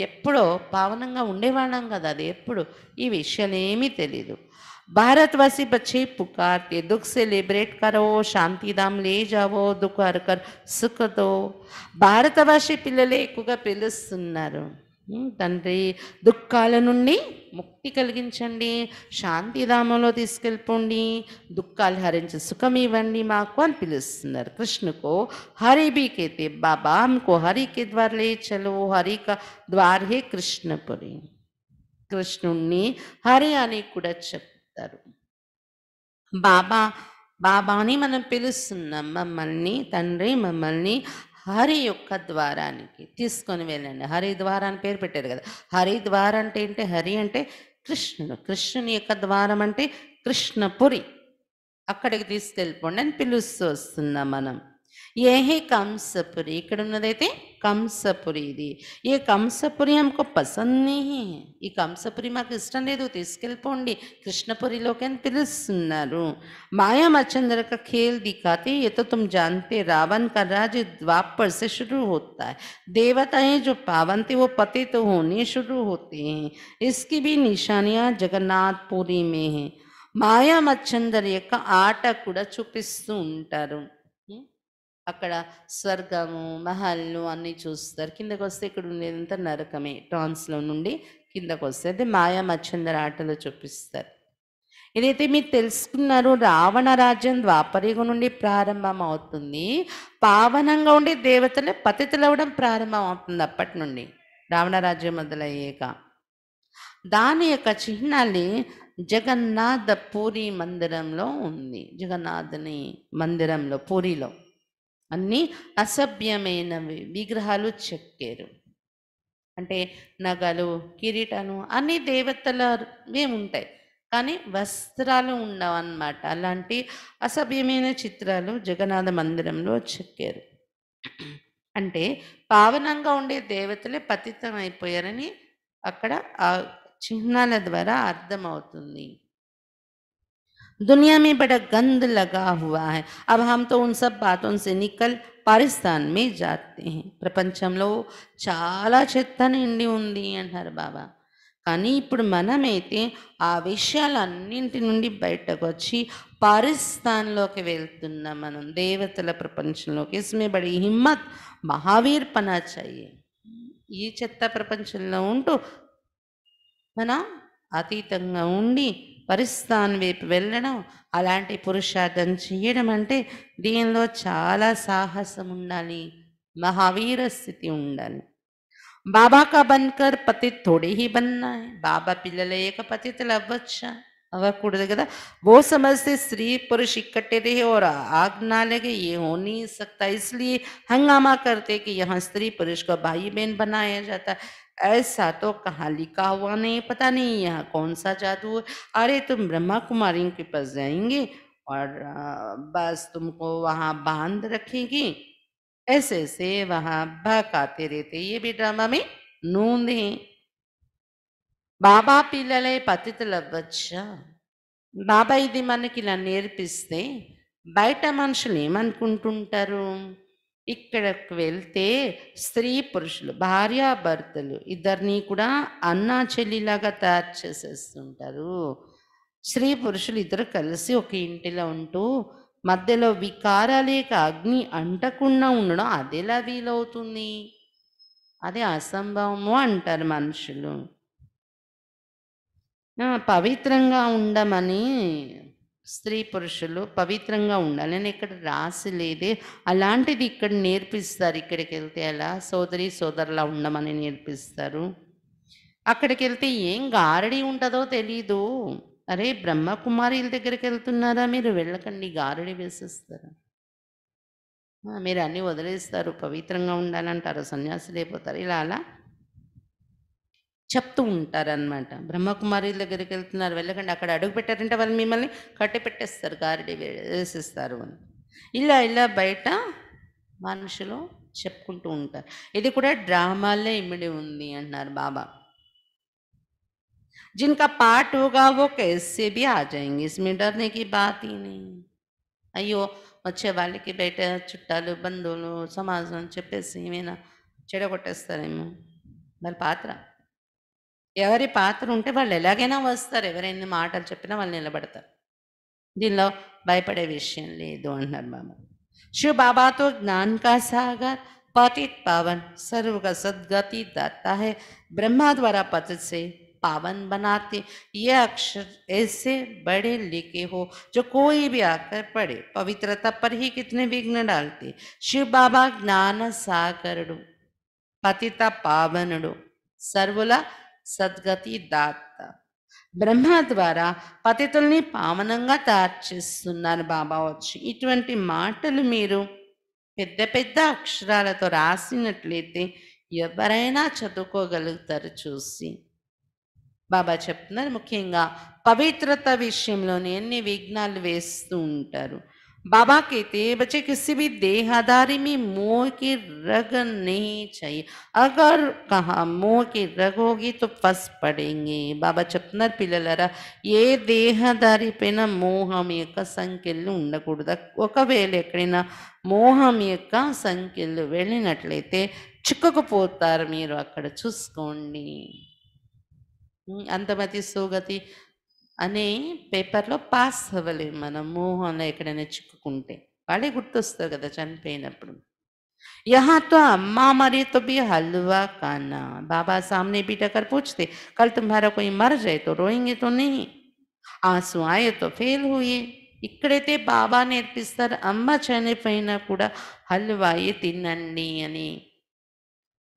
Speaker 1: ఎప్పుడో పావనంగా ఉండేవాళ్ళం కదా అది ఎప్పుడు ఈ విషయాలు ఏమీ తెలీదు भारतवासी पक्षी पुकारते दुख से लिबरेट करो शांति धाम ले जाओ दुख हर कर सुख दो भारतवासी पिल पील तंत्री दुखाल मुक्ति कल शांति धाम दुखा हर सुखमी पील कृष्ण को हरी भी कहते बाबा को हरी के द्वार ले चलो हरी का द्वार हे कृष्णपुरी कृष्णु हरी अने चुप చెప్తారు బాబా బాబాని మనం పిలుస్తున్నాం మమ్మల్ని తండ్రి మమ్మల్ని హరి యొక్క ద్వారానికి తీసుకొని వెళ్ళండి హరి ద్వారాన్ని పేరు పెట్టారు కదా హరి ద్వారా అంటే ఏంటి హరి అంటే కృష్ణుడు కృష్ణుని యొక్క ద్వారం అంటే కృష్ణపురి అక్కడికి తీసుకెళ్ళిపోండి అని పిలుస్తూ వస్తున్నాం మనం यही कंसपुरी इकड़े कंसपुरी ये कंसपुरी हमको पसंद नहीं है ये कंसपुरी माक इष्टం कृष्णपुरी తీసుకెళ్ళిపోండి కృష్ణపురిలోకి అని పిలుస్తున్నారు खेल दिखाते ये तो तुम जानते रावण का राज द्वापर से शुरू होता है देवताएं जो पावन थे वो पते तो होने शुरू होते हैं इसकी भी निशानियां जगन्नाथपुरी में है माया मच्छंदर యొక్క आट कूड़ा చూపిస్తూ ఉంటారు అక్కడ స్వర్గము మహల్ను అన్నీ చూస్తారు కిందకు వస్తే ఇక్కడ ఉండేదంతా నరకమే టాన్స్లో నుండి కిందకు వస్తే అది మాయా మచ్చందర ఆటలో చూపిస్తారు ఏదైతే మీరు తెలుసుకున్నారు రావణ రాజ్యం ద్వాపరిగు నుండి ప్రారంభం అవుతుంది పావనంగా ఉండే దేవతలు పతితులవడం ప్రారంభం అవుతుంది అప్పటి నుండి రావణ రాజ్యం మొదలయ్యాక దాని యొక్క చిహ్నాలి జగన్నాథ పూరి మందిరంలో ఉంది జగన్నాథుని మందిరంలో పూరిలో అన్నీ అసభ్యమైనవి విగ్రహాలు చెక్కారు అంటే నగలు కిరీటాలు అన్ని దేవతలవే ఉంటాయి కానీ వస్త్రాలు ఉండవన్నమాట అలాంటి అసభ్యమైన చిత్రాలు జగన్నాథ మందిరంలో చెక్కారు అంటే పావనంగా ఉండే దేవతలే పతితం అయిపోయారని అక్కడ ఆ చిహ్నాల ద్వారా అర్థమవుతుంది दुनिया में बड़ा गंद लगा हुआ है अब हम तो उन सब बातों से निकल పాకిస్తాన్ మే జాతే ప్రపంచంలో చాలా చెత్త నిండి ఉంది అంటారు బాబా కానీ ఇప్పుడు మనమైతే ఆ విషయాలన్నింటి నుండి బయటకు వచ్చి పారిస్థాన్లోకి వెళ్తున్నాం మనం దేవతల ప్రపంచంలోకి ఇస్మే బడి హిమ్మత్ మహావీర్ పనాచాయి ఈ చెత్త ప్రపంచంలో ఉంటూ మనం అతీతంగా ఉండి परिस्तान वेप वेल्लनालाంటి पुरुषादन చేయమంటే దీనిలో చాలా సాహసం ఉండాలి महावीर స్థితి ఉండాలి బాబా కా बनकर पति थोड़े ही बनना है बाबा पिलले एक पतित लबच्छा అవకూడదు కదా బో సమస్త శ్రీ పురిషికట్టేదే హోరా ఆగ్ నా లేగే యే హోనీ సకతా ఇస్లీ హంగామా కర్తే కి యహా స్త్రీ పురిష్ కా బాయి బెన్ બનાయా jata ऐसा तो कहाँ लिखा हुआ नहीं पता नहीं यहाँ कौन सा जादू है अरे तुम ब्रह्मा कुमारी के पास जाएंगे और बस तुमको वहाँ बांध रखेगी ऐसे ऐसे वहाँ बहकाते रहते ये भी ड्रामा में नूंद है బాబా పిల్లలే पति అవ్వచ్చా बाबा ఇది मन ఇలా నేర్పిస్తే బయట మనుషులు ఏమనుకుంటుంటారు ఇక్కడకు వెళ్తే స్త్రీ పురుషులు భార్యాభర్తలు ఇద్దరిని కూడా అన్నా చెల్లిలాగా తయారు చేసేస్తుంటారు స్త్రీ పురుషులు ఇద్దరు కలిసి ఒక ఇంటిలో ఉంటూ మధ్యలో వికారాలేక అగ్ని అంటకుండా ఉండడం అదెలా వీలవుతుంది అదే అసంభవము అంటారు మనుషులు పవిత్రంగా ఉండమని స్త్రీ పురుషులు పవిత్రంగా ఉండాలి అని ఇక్కడ రాసి లేదే అలాంటిది ఇక్కడ నేర్పిస్తారు ఇక్కడికి వెళ్తే అలా సోదరి సోదరులా ఉండమని నేర్పిస్తారు అక్కడికి వెళ్తే ఏం గారడి ఉంటుందో తెలీదు అరే బ్రహ్మకుమారిల దగ్గరికి వెళ్తున్నారా మీరు వెళ్ళకండి గారడి వేసిస్తారా మీరు అన్నీ వదిలేస్తారు పవిత్రంగా ఉండాలంటారు సన్యాసులు అయిపోతారు ఇలా అలా చెప్తూ ఉంటారనమాట బ్రహ్మకుమారి దగ్గరికి వెళ్తున్నారు వెళ్ళకండి అక్కడ అడుగు పెట్టారంటే వాళ్ళు మిమ్మల్ని కట్టి పెట్టేస్తారు గారిడి వేసేస్తారు అని ఇలా ఇలా బయట మనుషులు చెప్పుకుంటూ ఉంటారు ఇది కూడా డ్రామాలే ఇమిడి ఉంది అంటున్నారు బాబా जिनका పాటుగా ఒక वो कैसे भी आ जाएंगे इसमें डरने की बात బయట చుట్టాలు బంధువులు సమాజం చెప్పేసి ఏమైనా చెడగొట్టేస్తారేమో మరి పాత్ర एवरी पात्र ఉంటే वस्तार ఎలాగైనా వస్తారు ఎవరైనా మాటలు निबड़ता दीन भयपड़े विषय लेबा शिव बाबा तो ज्ञान का सागर पतित पावन सर्व का सदगति दाता है ब्रह्मा द्वारा पतित से पावन बनाते ये अक्षर ऐसे बड़े लिखे हो जो कोई भी आकर पढ़े पवित्रता पर ही कितने विघ्न डालते शिव बाबा ज्ञान सागर पतिता पावन सर्वला సద్గతి దాత్త బ్రహ్మ ద్వారా పతితుల్ని పావనంగా తయారు చేస్తున్నారు బాబా వచ్చి ఇటువంటి మాటలు మీరు పెద్ద పెద్ద అక్షరాలతో రాసినట్లయితే ఎవరైనా చదువుకోగలుగుతారు చూసి బాబా చెప్తున్నారు ముఖ్యంగా పవిత్రత విషయంలోనే ఎన్ని విఘ్నాలు వేస్తూ ఉంటారు बाबा कहते हैं बच्चे किसी भी देहादारी में मोह की रग नहीं चाहिए अगर कहा मोह की रग होगी तो फंस पड़ेंगे బాబా చెప్తున్నారు పిల్లలరా ఏ దేహదారి పైన మోహం యొక్క సంఖ్యలు ఉండకూడదు ఒకవేళ ఎక్కడైనా మోహం యొక్క సంఖ్యలు వెళ్ళినట్లయితే చిక్కుకుపోతారు మీరు అక్కడ చూసుకోండి అంతమతి సోగతి అని పేపర్లో పాస్ అవ్వలేము మనం మోహంలో ఎక్కడైనా చిక్కుకుంటే వాళ్ళే గుర్తొస్తారు కదా చనిపోయినప్పుడు యహాతో అమ్మా अम्मा मरे హల్వా కానా బాబా खाना बाबा सामने కల్ टकर కొయి कल तुम्हारा कोई मर जाए ఆసు ఆయ ఫెయిల్ హుయే ఇక్కడైతే బాబా నేర్పిస్తారు అమ్మ చనిపోయినా కూడా హల్వాయి తినండి అని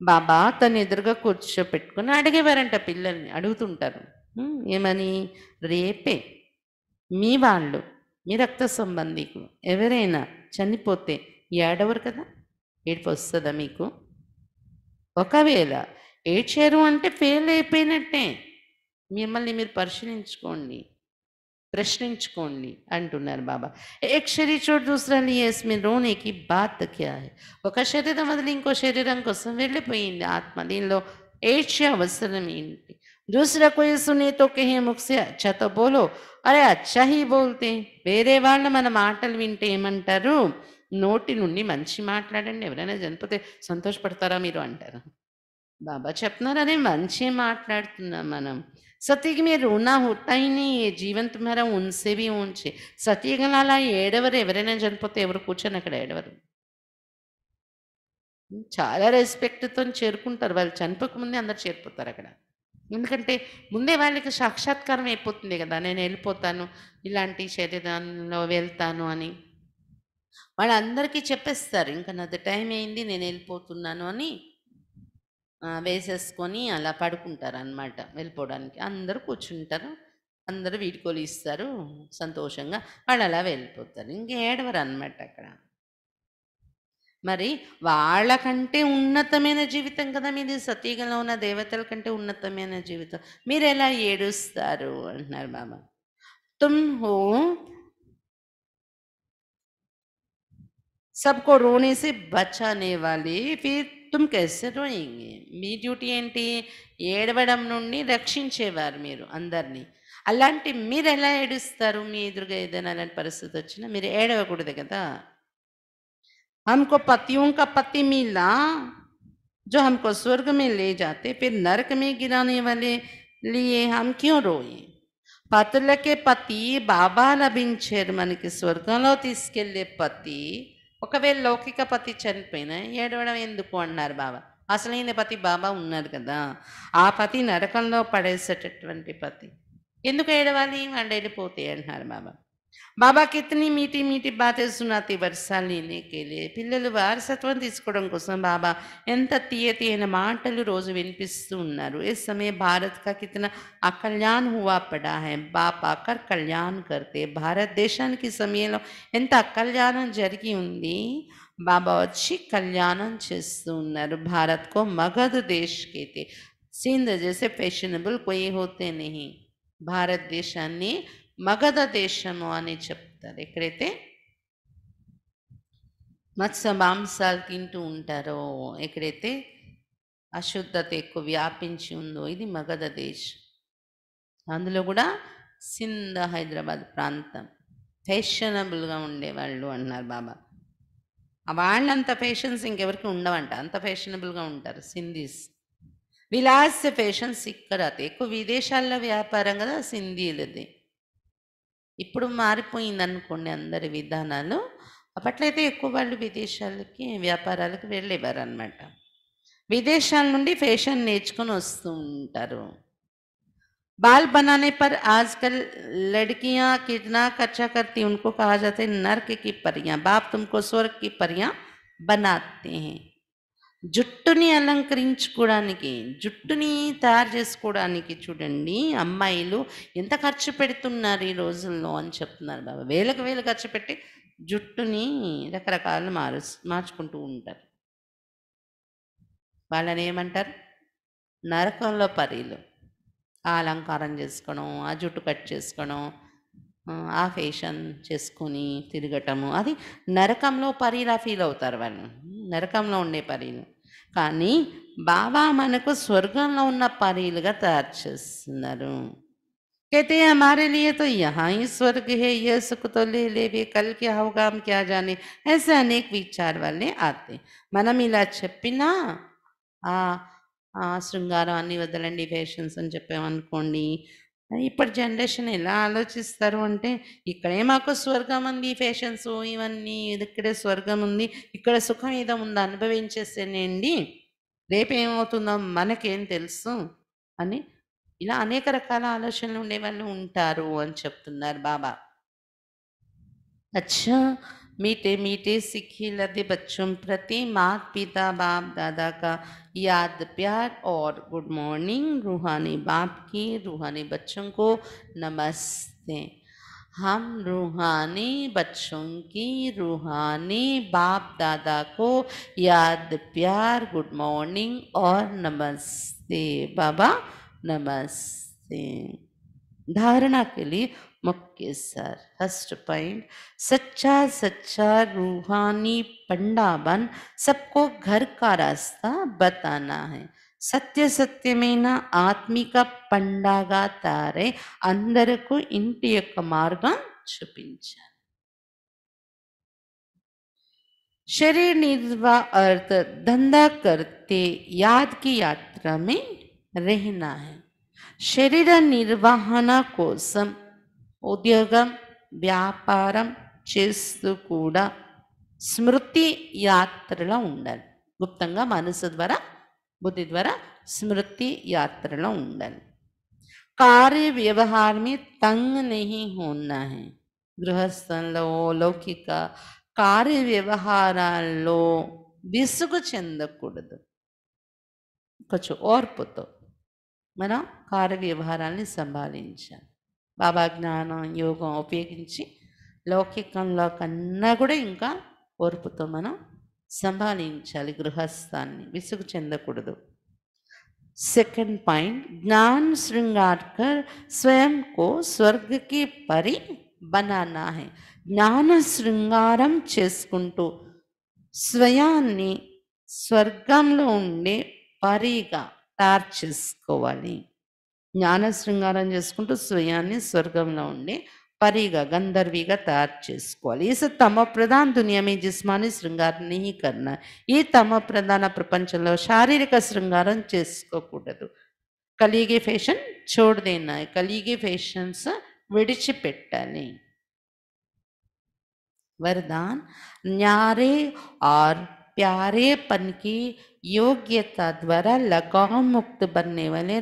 Speaker 1: బాబా తను ఎదురుగా కూర్చోపెట్టుకుని అడిగేవారంట పిల్లల్ని అడుగుతుంటారు ఏమని రేపే మీ వాళ్ళు మీ రక్త సంబంధికులు ఎవరైనా చనిపోతే ఏడవరు కదా ఏడుపు వస్తుందా మీకు ఒకవేళ ఏడ్చారు అంటే ఫెయిల్ అయిపోయినట్టే మిమ్మల్ని మీరు పరిశీలించుకోండి ప్రశ్నించుకోండి అంటున్నారు బాబా एक శరీర చోటు दूसरा ఎస్ మీ रोने బాత్ बात ఒక శరీరం వదిలి ఇంకో శరీరం కోసం వెళ్ళిపోయింది ఆత్మ దీనిలో ఏడ్చే అవసరం ఏంటి दूसरा कोई सुने तो कहे मुख బోలో అరే అచ్చా హీ బోల్తే వేరే వాళ్ళు మన మాటలు వింటే ఏమంటారు నోటి నుండి మంచి మాట్లాడండి ఎవరైనా చనిపోతే సంతోషపడతారా మీరు అంటారు బాబా చెప్తున్నారు అరే మంచి మాట్లాడుతున్నాం మనం सत्य మీరు నా होता ही नहीं ఉంచేవి ఉంచి तुम्हारा అలా ఏడవరు ఎవరైనా చనిపోతే ఎవరు కూర్చొని అక్కడ ఏడవరు చాలా రెస్పెక్ట్తో చేరుకుంటారు వాళ్ళు చనిపోకముందే అందరు చేరిపోతారు అక్కడ ఎందుకంటే ముందే వాళ్ళకి సాక్షాత్కారం అయిపోతుంది కదా నేను వెళ్ళిపోతాను ఇలాంటి శరీరంలో వెళ్తాను అని వాళ్ళందరికీ చెప్పేస్తారు ఇంకా నాది టైం అయింది నేను వెళ్ళిపోతున్నాను అని వేసేసుకొని అలా పడుకుంటారు అనమాట వెళ్ళిపోవడానికి అందరూ కూర్చుంటారు అందరూ వీడుకోలు ఇస్తారు సంతోషంగా వాళ్ళు అలా వెళ్ళిపోతారు ఇంకేడవరు అనమాట అక్కడ మరి వాళ్ళకంటే ఉన్నతమైన జీవితం కదా మీది సతీగంలో ఉన్న దేవతల కంటే ఉన్నతమైన జీవితం మీరు ఎలా ఏడుస్తారు అంటున్నారు బాబా తుమ్ హో సబ్ కో से बचाने वाली फिर तुम कैसे మీ డ్యూటీ ఏంటి ఏడవడం నుండి రక్షించేవారు మీరు అందరినీ అలాంటి మీరు ఎలా ఏడుస్తారు మీ ఎదురుగా ఏదైనా అలాంటి పరిస్థితి వచ్చినా మీరు ఏడవకూడదు కదా हमको पतियों का पति मिला जो हमको स्वर्ग में ले जाते फिर नरक में गिराने वाले लिए हम క్యూ రోయి పతులకే పతి బాబా లభించారు మనకి స్వర్గంలో తీసుకెళ్ళే పతి ఒకవేళ లౌకిక పతి చనిపోయినా ఏడవడం ఎందుకు అన్నారు బాబా అసలైన పతి బాబా ఉన్నారు కదా ఆ పతి నరకంలో పడేసేటటువంటి పతి ఎందుకు ఏడవాలి వాళ్ళు వెళ్ళిపోతే అంటున్నారు బాబా बाबा कितनी मीठी मीठी बातें सुनाती वर्षा लेने के लिए पिल वारसत्व तस्कोम बाबा एंत तीयतीन मटल रोज विनू इस समय भारत का कितना अकल्याण हुआ पड़ा है बाप आकर कल्याण करते भारत देश की समय में एंत अकल्याण जी बाबा वी कल्याण चूंर भारत को मगध देश के सिंध जैसे फैशनेबल कोई होते नहीं भारत देशाने మగధ దేశము అని చెప్తారు ఎక్కడైతే మత్స్య మాంసాలు తింటూ ఉంటారో ఎక్కడైతే అశుద్ధత ఎక్కువ వ్యాపించి ఉందో ఇది మగధ దేశం అందులో కూడా సింధ హైదరాబాద్ ప్రాంతం ఫ్యాషనబుల్గా ఉండేవాళ్ళు అన్నారు బాబా వాళ్ళంత ఫ్యాషన్స్ ఇంకెవరికి ఉండవంట అంత ఫ్యాషనబుల్గా ఉంటారు సింధీస్ విలాస్య ఫ్యాషన్స్ ఇక్కడ ఎక్కువ విదేశాల్లో వ్యాపారం కదా సింధీలది ఇప్పుడు మారిపోయింది అనుకోండి అందరి విధానాలు అప్పట్లయితే ఎక్కువ వాళ్ళు విదేశాలకి వ్యాపారాలకు వెళ్ళేవారు అనమాట విదేశాల నుండి ఫैशन నేర్చుకొని వస్తూ ఉంటారు बाल बनाने पर आजकल लड़कियां कितना खर्चा करती उनको कहा जाता है नर्क की परियां बाप तुमको स्वर्ग की परियां बनाते हैं జుట్టుని అలంకరించుకోవడానికి జుట్టుని తయారు చేసుకోవడానికి చూడండి అమ్మాయిలు ఎంత ఖర్చు పెడుతున్నారు ఈ రోజుల్లో అని చెప్తున్నారు బాబా వేలకు వేలు ఖర్చు పెట్టి జుట్టుని రకరకాలు మారు మార్చుకుంటూ ఉంటారు వాళ్ళని ఏమంటారు నరకంలో పరీలు ఆ అలంకారం చేసుకోవడం ఆ జుట్టు కట్ చేసుకోవడం ఆ ఫేషన్ చేసుకుని తిరగటము అది నరకంలో పరీలా ఫీల్ అవుతారు వాళ్ళు నరకంలో ఉండే పరీలు కానీ బాబా మనకు స్వర్గంలో ఉన్న పరీలుగా తయారు చేస్తున్నారు కేతే हैं हमारे लिए तो यहाँ ही स्वर्ग है यह सुख तो ले అనేక విచార వల్లే ఆతే మనం ఇలా చెప్పినా ఆ శృంగారం అన్ని వదలండి పేషెన్స్ అని చెప్పామనుకోండి ఇప్పటి జనరేషన్ ఎలా ఆలోచిస్తారు అంటే ఇక్కడే మాకు స్వర్గం ఉంది ఫ్యాషన్స్ ఇవన్నీ ఇక్కడే స్వర్గం ఉంది ఇక్కడ సుఖం ఏదో ఉందో అనుభవించేసేనండి రేపేమవుతుందో మనకేం తెలుసు అని ఇలా అనేక రకాల ఆలోచనలు ఉండేవాళ్ళు ఉంటారు అని చెప్తున్నారు బాబా అచ్చా मीठे मीठे सीखी लदे बच्चों प्रति मात पिता बाप दादा का याद प्यार और गुड मॉर्निंग रूहानी बाप की रूहानी बच्चों को नमस्ते हम रूहानी बच्चों की रूहानी बाप दादा को याद प्यार गुड मॉर्निंग और नमस्ते बाबा नमस्ते धारणा के लिए मुख्य सर हस्ट पॉइंट सच्चा सच्चा रूहानी पंडा बन सबको घर का रास्ता बताना है సత్య సత్యమైన ఆత్మిక పండాగా తారే అందరకు ఇంటి యొక్క मार्ग చూపించారు शरीर निर्वाह अर्थ धंधा करते याद की यात्रा में रहना है शरीर निर्वाहना कोसम ఉద్యోగం వ్యాపారం చేస్తూ కూడా స్మృతి యాత్రలో ఉండాలి గుప్తంగా మనసు ద్వారా బుద్ధి ద్వారా స్మృతి యాత్రలో ఉండాలి కార్య వ్యవహారం में तंग नहीं గృహస్థంలో లౌకిక కార్య వ్యవహారాల్లో విసుగు చెందకూడదు కొంచెం ఓర్పుతో మనం కార్య వ్యవహారాన్ని సంభాలించాలి బాబా జ్ఞానం యోగం ఉపయోగించి లౌకికంలో కన్నా కూడా ఇంకా ఓర్పుతో మనం సంభాళించాలి గృహస్థాన్ని విసుగు చెందకూడదు సెకండ్ పాయింట్ జ్ఞాన్ శృంగార్కర్ స్వయం కో స్వర్గకి పరి బనానా జ్ఞాన శృంగారం చేసుకుంటూ స్వయాన్ని స్వర్గంలో ఉండే పరిగా తయారు చేసుకోవాలి జ్ఞాన శృంగారం చేసుకుంటూ స్వయాన్ని స్వర్గంలో ఉండి పరీగా గంధర్వీగా తయారు చేసుకోవాలి ఈ తమ ప్రధాన దునియా మీ జిస్మాని శృంగారాన్ని కన్నా ఈ తమ ప్రధాన ప్రపంచంలో శారీరక శృంగారం చేసుకోకూడదు కలిగే ఫ్యాషన్ చూడదేనా కలిగే ఫ్యాషన్స్ విడిచిపెట్టాలి వరదాన్ న్యారే ఆర్ ప్యారే పనికి యోగ్యత ద్వారా లగా ముక్తి బన్నే వాళ్ళే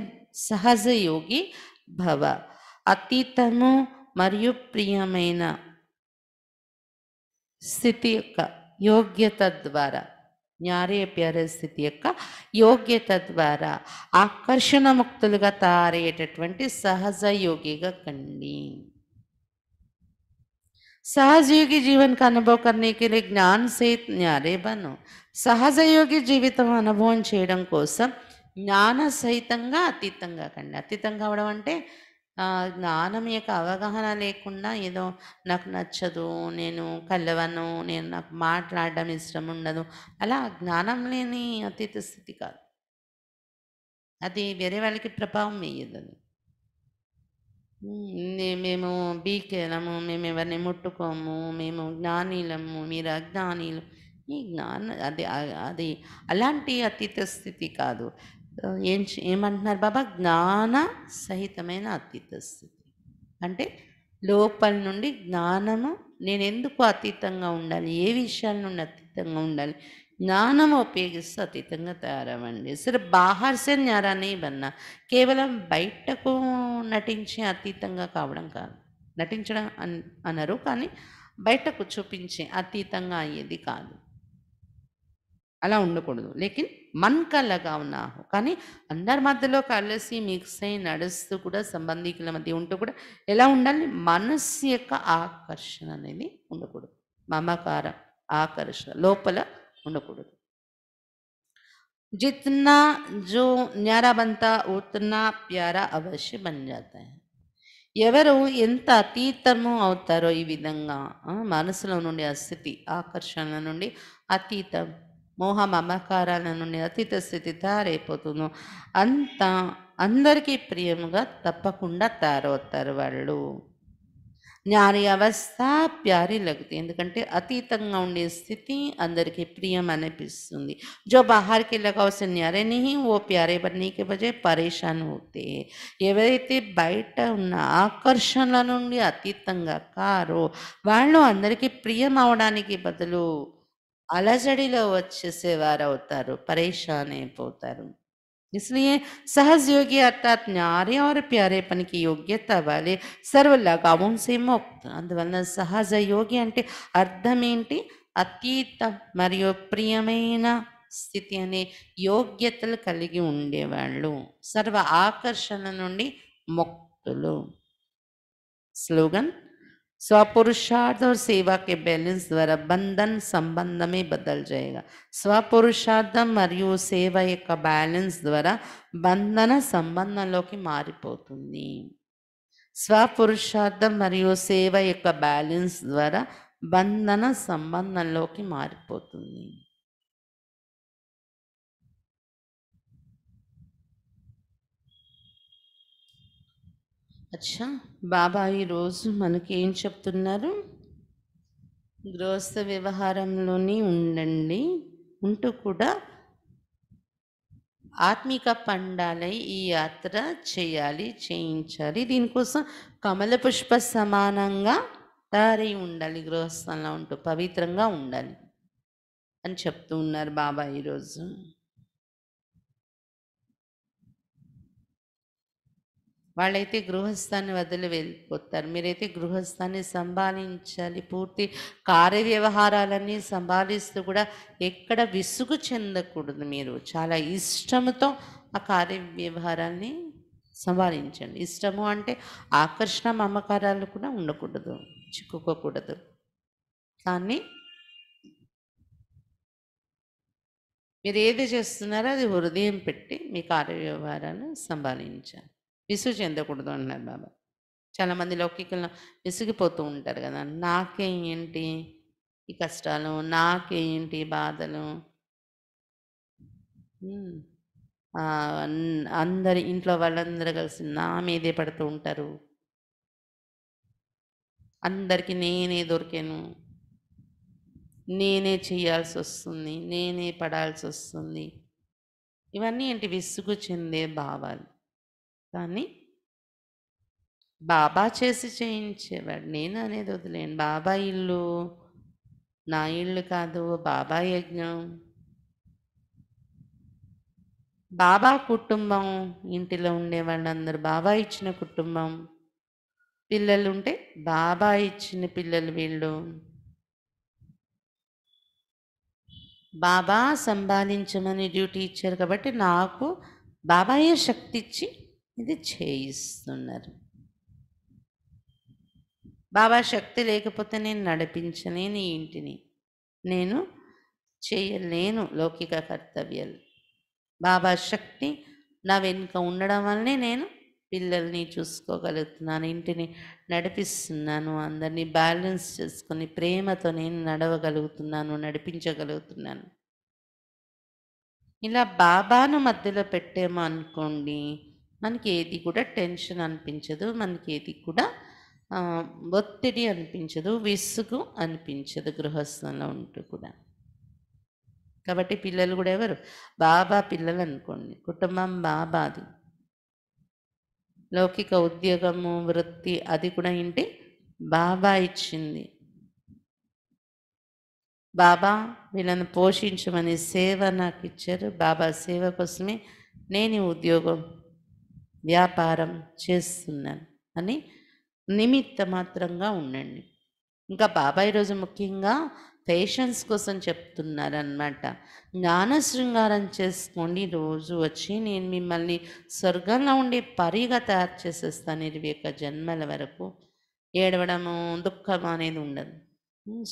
Speaker 1: సహజయోగి భవ అతీతము మరియు ప్రియమైన స్థితి యొక్క యోగ్యత ద్వారా జ్ఞారేప్యార స్థితి యొక్క యోగ్యత ద్వారా ఆకర్షణ ముక్తులుగా తయారయ్యేటటువంటి సహజ యోగిగా కండి సహజయోగి జీవన్ కు అనుభవ కర్ణీకి జ్ఞాన్ సేత్ న్యారే బను సహజయోగి జీవితం అనుభవం చేయడం కోసం జ్ఞాన సహితంగా అతీతంగా కండి అతీతం కావడం అంటే జ్ఞానం యొక్క అవగాహన లేకుండా ఏదో నాకు నచ్చదు నేను కలవను నేను నాకు మాట్లాడడం ఇష్టం ఉండదు అలా జ్ఞానం లేని అతీత స్థితి కాదు అది వేరే వాళ్ళకి ప్రభావం వేయదు అది మేము బీకేలము మేము ఎవరిని ముట్టుకోము మేము జ్ఞానీలము మీరు అజ్ఞానీలు ఈ జ్ఞాన అది అది అలాంటి అతీత స్థితి కాదు ఏం ఏమంటున్నారు బాబా జ్ఞాన సహితమైన అతీత స్థితి అంటే లోపల నుండి జ్ఞానము నేను ఎందుకు అతీతంగా ఉండాలి ఏ విషయాల నుండి అతీతంగా ఉండాలి జ్ఞానం ఉపయోగిస్తూ అతీతంగా తయారవ్వండి సరే బాహర్సే న్యారాన్ని ఇవన్నా కేవలం బయటకు నటించి అతీతంగా కావడం కాదు నటించడం అన్ అనరు కానీ బయటకు చూపించే అతీతంగా అయ్యేది కాదు అలా ఉండకూడదు లేకిన్ మన్ కల్లగా ఉన్నాహు కానీ అందరి మధ్యలో కలిసి మిక్స్ అయి నడుస్తూ కూడా సంబంధికుల మధ్య ఉంటూ కూడా ఎలా ఉండాలి మనస్సు యొక్క ఆకర్షణ అనేది ఉండకూడదు మమకార ఆకర్షణ లోపల ఉండకూడదు జిత్నా జో न्यारा बनता ప్యారా प्यारा अवश्य बन ఎవరు ఎంత అతీతము అవుతారో ఈ విధంగా మనసులో నుండి ఆ స్థితి ఆకర్షణ నుండి అతీతం మోహ మమకారాలను నుండి అతీత స్థితి తయారైపోతుందో అంత అందరికీ ప్రియముగా తప్పకుండా తయారవుతారు వాళ్ళు జ్ఞాని అవస్థ ప్యారీ లగుతుంది ఎందుకంటే అతీతంగా ఉండే స్థితి అందరికీ ప్రియం అనిపిస్తుంది జో బహార్కి లగవసిన న్యారే ఓ ప్యారే బీకి బజే పరేషాన్ అవుతే ఎవరైతే బయట ఉన్న ఆకర్షణల నుండి అతీతంగా కారో వాళ్ళు అందరికీ ప్రియం అవడానికి బదులు అలజడిలో వచ్చేసే అవుతారు పరేషాన్ అయిపోతారు इसलिए సహజ యోగి అర్థాత్ న్యారే और ప్యారే పనికి యోగ్యత అవ్వాలి वाले सर्व అందువలన సహజ యోగి అంటే అర్థం ఏంటి అతీత మరియు ప్రియమైన స్థితి అనే యోగ్యతలు కలిగి ఉండేవాళ్ళు సర్వ ఆకర్షణ నుండి ముక్తులు స్లోగన్ स्वपुरुषार्थ और सेवा के बैलेंस द्वारा बंधन संबंध में बदल जाएगा స్వపురుషార్థం మరియు సేవ యొక్క బ్యాలెన్స్ ద్వారా బంధన సంబంధంలోకి మారిపోతుంది స్వపురుషార్థం మరియు సేవ యొక్క బ్యాలెన్స్ ద్వారా బంధన సంబంధంలోకి మారిపోతుంది అచ్చా బాబా ఈరోజు మనకి ఏం చెప్తున్నారు గృహస్థ వ్యవహారంలోనే ఉండండి ఉంటూ కూడా ఆత్మిక పండాలై ఈ యాత్ర చేయాలి చేయించాలి దీనికోసం కమల పుష్ప సమానంగా తయారై ఉండాలి గృహస్థంలో ఉంటూ పవిత్రంగా ఉండాలి అని చెప్తూ ఉన్నారు బాబా ఈరోజు వాళ్ళైతే గృహస్థాన్ని వదిలి వెళ్ళిపోతారు మీరైతే గృహస్థాన్ని సంభాలించాలి పూర్తి కార్య వ్యవహారాలన్నీ సంభాలిస్తూ కూడా ఎక్కడ విసుగు చెందకూడదు మీరు చాలా ఇష్టంతో ఆ కార్య వ్యవహారాన్ని సంభాలించండి ఇష్టము అంటే ఆకర్షణ మమకారాలు కూడా ఉండకూడదు చిక్కుకోకూడదు కానీ మీరు ఏది చేస్తున్నారో అది హృదయం పెట్టి మీ కార్య వ్యవహారాన్ని సంభాలించాలి విసుగు చెందకూడదు అంటున్నారు బాబా చాలామంది లౌకికులను విసిగిపోతూ ఉంటారు కదా నాకేంటి ఈ కష్టాలు నాకేంటి బాధలు అందరి ఇంట్లో వాళ్ళందరూ కలిసి నా మీదే పడుతూ ఉంటారు అందరికీ నేనే దొరికాను నేనే చేయాల్సి వస్తుంది నేనే పడాల్సి వస్తుంది ఇవన్నీ ఏంటి విసుగు చెందే భావాలు కానీ బాబా చేసి చేయించేవాడు నేను అనేది వదిలేను బాబా ఇల్లు నా ఇల్లు కాదు బాబా యజ్ఞం బాబా కుటుంబం ఇంటిలో ఉండే వాళ్ళందరూ బాబా ఇచ్చిన కుటుంబం పిల్లలు ఉంటే బాబా ఇచ్చిన పిల్లలు వీళ్ళు బాబా సంపాదించమని డ్యూటీ ఇచ్చారు కాబట్టి నాకు బాబాయే శక్తి ఇచ్చి ఇది చేయిస్తున్నారు బాబా శక్తి లేకపోతే నేను నడిపించలేని ఇంటిని నేను చేయలేను లౌకిక కర్తవ్యాలు బాబా శక్తి నా వెనుక ఉండడం వల్లనే నేను పిల్లల్ని చూసుకోగలుగుతున్నాను ఇంటిని నడిపిస్తున్నాను అందరినీ బ్యాలెన్స్ చేసుకొని ప్రేమతో నేను నడవగలుగుతున్నాను నడిపించగలుగుతున్నాను ఇలా బాబాను మధ్యలో పెట్టేమో అనుకోండి మనకి ఏది కూడా టెన్షన్ అనిపించదు మనకి ఏది కూడా ఒత్తిడి అనిపించదు విసుగు అనిపించదు గృహస్థంలో ఉంటూ కూడా కాబట్టి పిల్లలు కూడా ఎవరు బాబా పిల్లలు అనుకోండి కుటుంబం బాబాది లౌకిక ఉద్యోగము వృత్తి అది కూడా ఏంటి బాబా ఇచ్చింది బాబా వీళ్ళని పోషించమని సేవ నాకు ఇచ్చారు బాబా సేవ కోసమే నేను ఉద్యోగం వ్యాపారం చేస్తున్నాను అని నిమిత్త మాత్రంగా ఉండండి ఇంకా బాబాయ్ రోజు ముఖ్యంగా పేషెన్స్ కోసం చెప్తున్నారనమాట జ్ఞాన శృంగారం చేసుకోండి రోజు వచ్చి నేను మిమ్మల్ని స్వర్గంలో ఉండి పరిగా తయారు చేసేస్తాను ఇరవై యొక్క జన్మల వరకు ఏడవడము దుఃఖం అనేది ఉండదు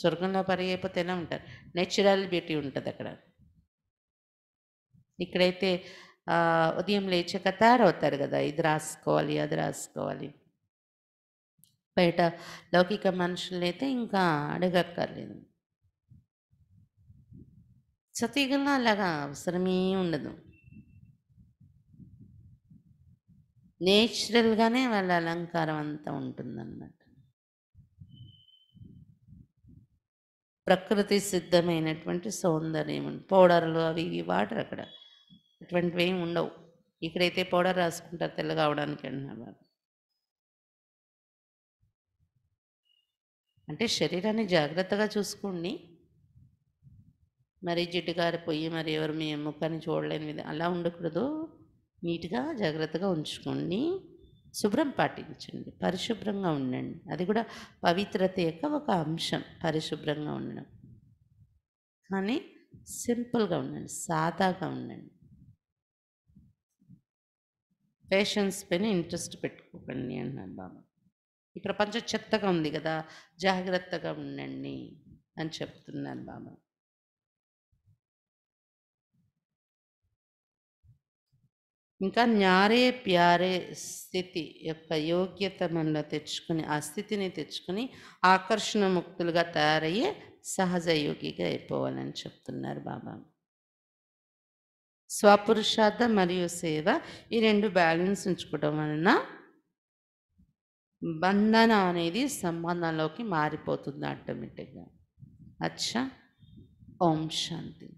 Speaker 1: స్వర్గంలో పరి అయిపోతేనే ఎలా ఉంటారు నేచురల్ బ్యూటీ ఉంటుంది అక్కడ ఇక్కడైతే ఉదయం లేచాక తయారవుతారు కదా ఇది రాసుకోవాలి అది రాసుకోవాలి బయట లౌకిక మనుషులైతే ఇంకా అడగక్కర్లేదు సతీగల్లో అలాగా అవసరమే ఉండదు నేచురల్గానే వాళ్ళ అలంకారం అంతా ఉంటుందన్నమాట ప్రకృతి సిద్ధమైనటువంటి సౌందర్యం పౌడర్లు అవి ఇవి వాడరు అక్కడ ఇటువంటివి ఏమి ఉండవు ఇక్కడైతే పౌడర్ రాసుకుంటారు తెల్లగా అవడానికి అంటున్నారు అంటే శరీరాన్ని జాగ్రత్తగా చూసుకోండి మరి జిడ్డు పొయ్యి మరి ఎవరు మీ ముఖాన్ని చూడలేని విధంగా అలా ఉండకూడదు నీట్గా జాగ్రత్తగా ఉంచుకోండి శుభ్రం పాటించండి పరిశుభ్రంగా ఉండండి అది కూడా పవిత్రత యొక్క ఒక అంశం పరిశుభ్రంగా ఉండడం కానీ సింపుల్గా ఉండండి సాదాగా ఉండండి పేషెన్స్ పైన ఇంట్రెస్ట్ పెట్టుకోకండి అన్నాడు బాబా ఈ ప్రపంచం చెత్తగా ఉంది కదా జాగ్రత్తగా ఉండండి అని చెప్తున్నారు బాబా ఇంకా న్యారే ప్యారే స్థితి యొక్క యోగ్యత మనలో తెచ్చుకుని ఆ స్థితిని తెచ్చుకుని ఆకర్షణ ముక్తులుగా తయారయ్యే సహజ యోగిగా అయిపోవాలని చెప్తున్నారు బాబా స్వపురుషార్థ మరియు సేవ ఈ రెండు బ్యాలెన్స్ ఉంచుకోవడం వలన బంధన అనేది సంబంధంలోకి మారిపోతుంది ఆటోమేటిక్గా అచ్చా
Speaker 2: ఓం శాంతి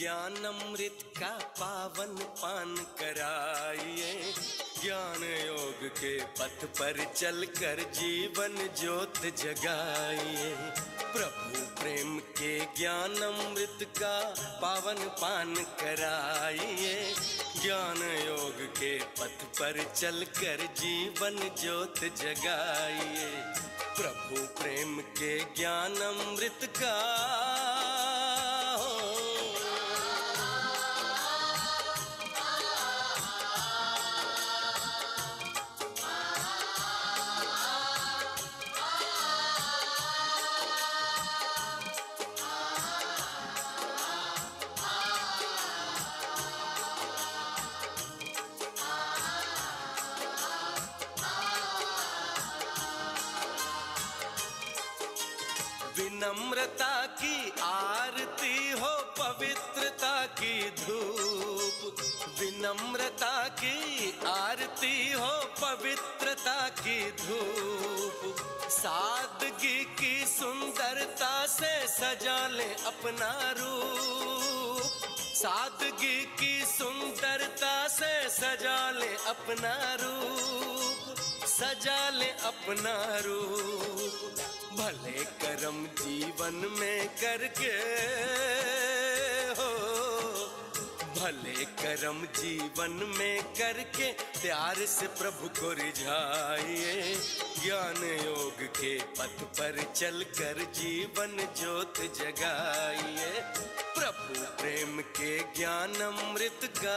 Speaker 2: ज्ञान अमृत का पावन पान कराइए ज्ञान योग के पथ पर चलकर जीवन ज्योत जगाइए प्रभु प्रेम के ज्ञान अमृत का पावन पान कराइए ज्ञान योग के पथ पर चलकर जीवन ज्योत जगाइए प्रभु प्रेम के ज्ञान अमृत का सजा ले अपना रूप सादगी की सुंदरता से सजा ले अपना रूप सजा ले अपना रूप भले कर्म जीवन में करके भले करम जीवन में करके प्यार से प्रभु को रिझाइए ज्ञान योग के पथ पर चलकर जीवन ज्योत जगाइए प्रभु प्रेम के ज्ञान अमृत का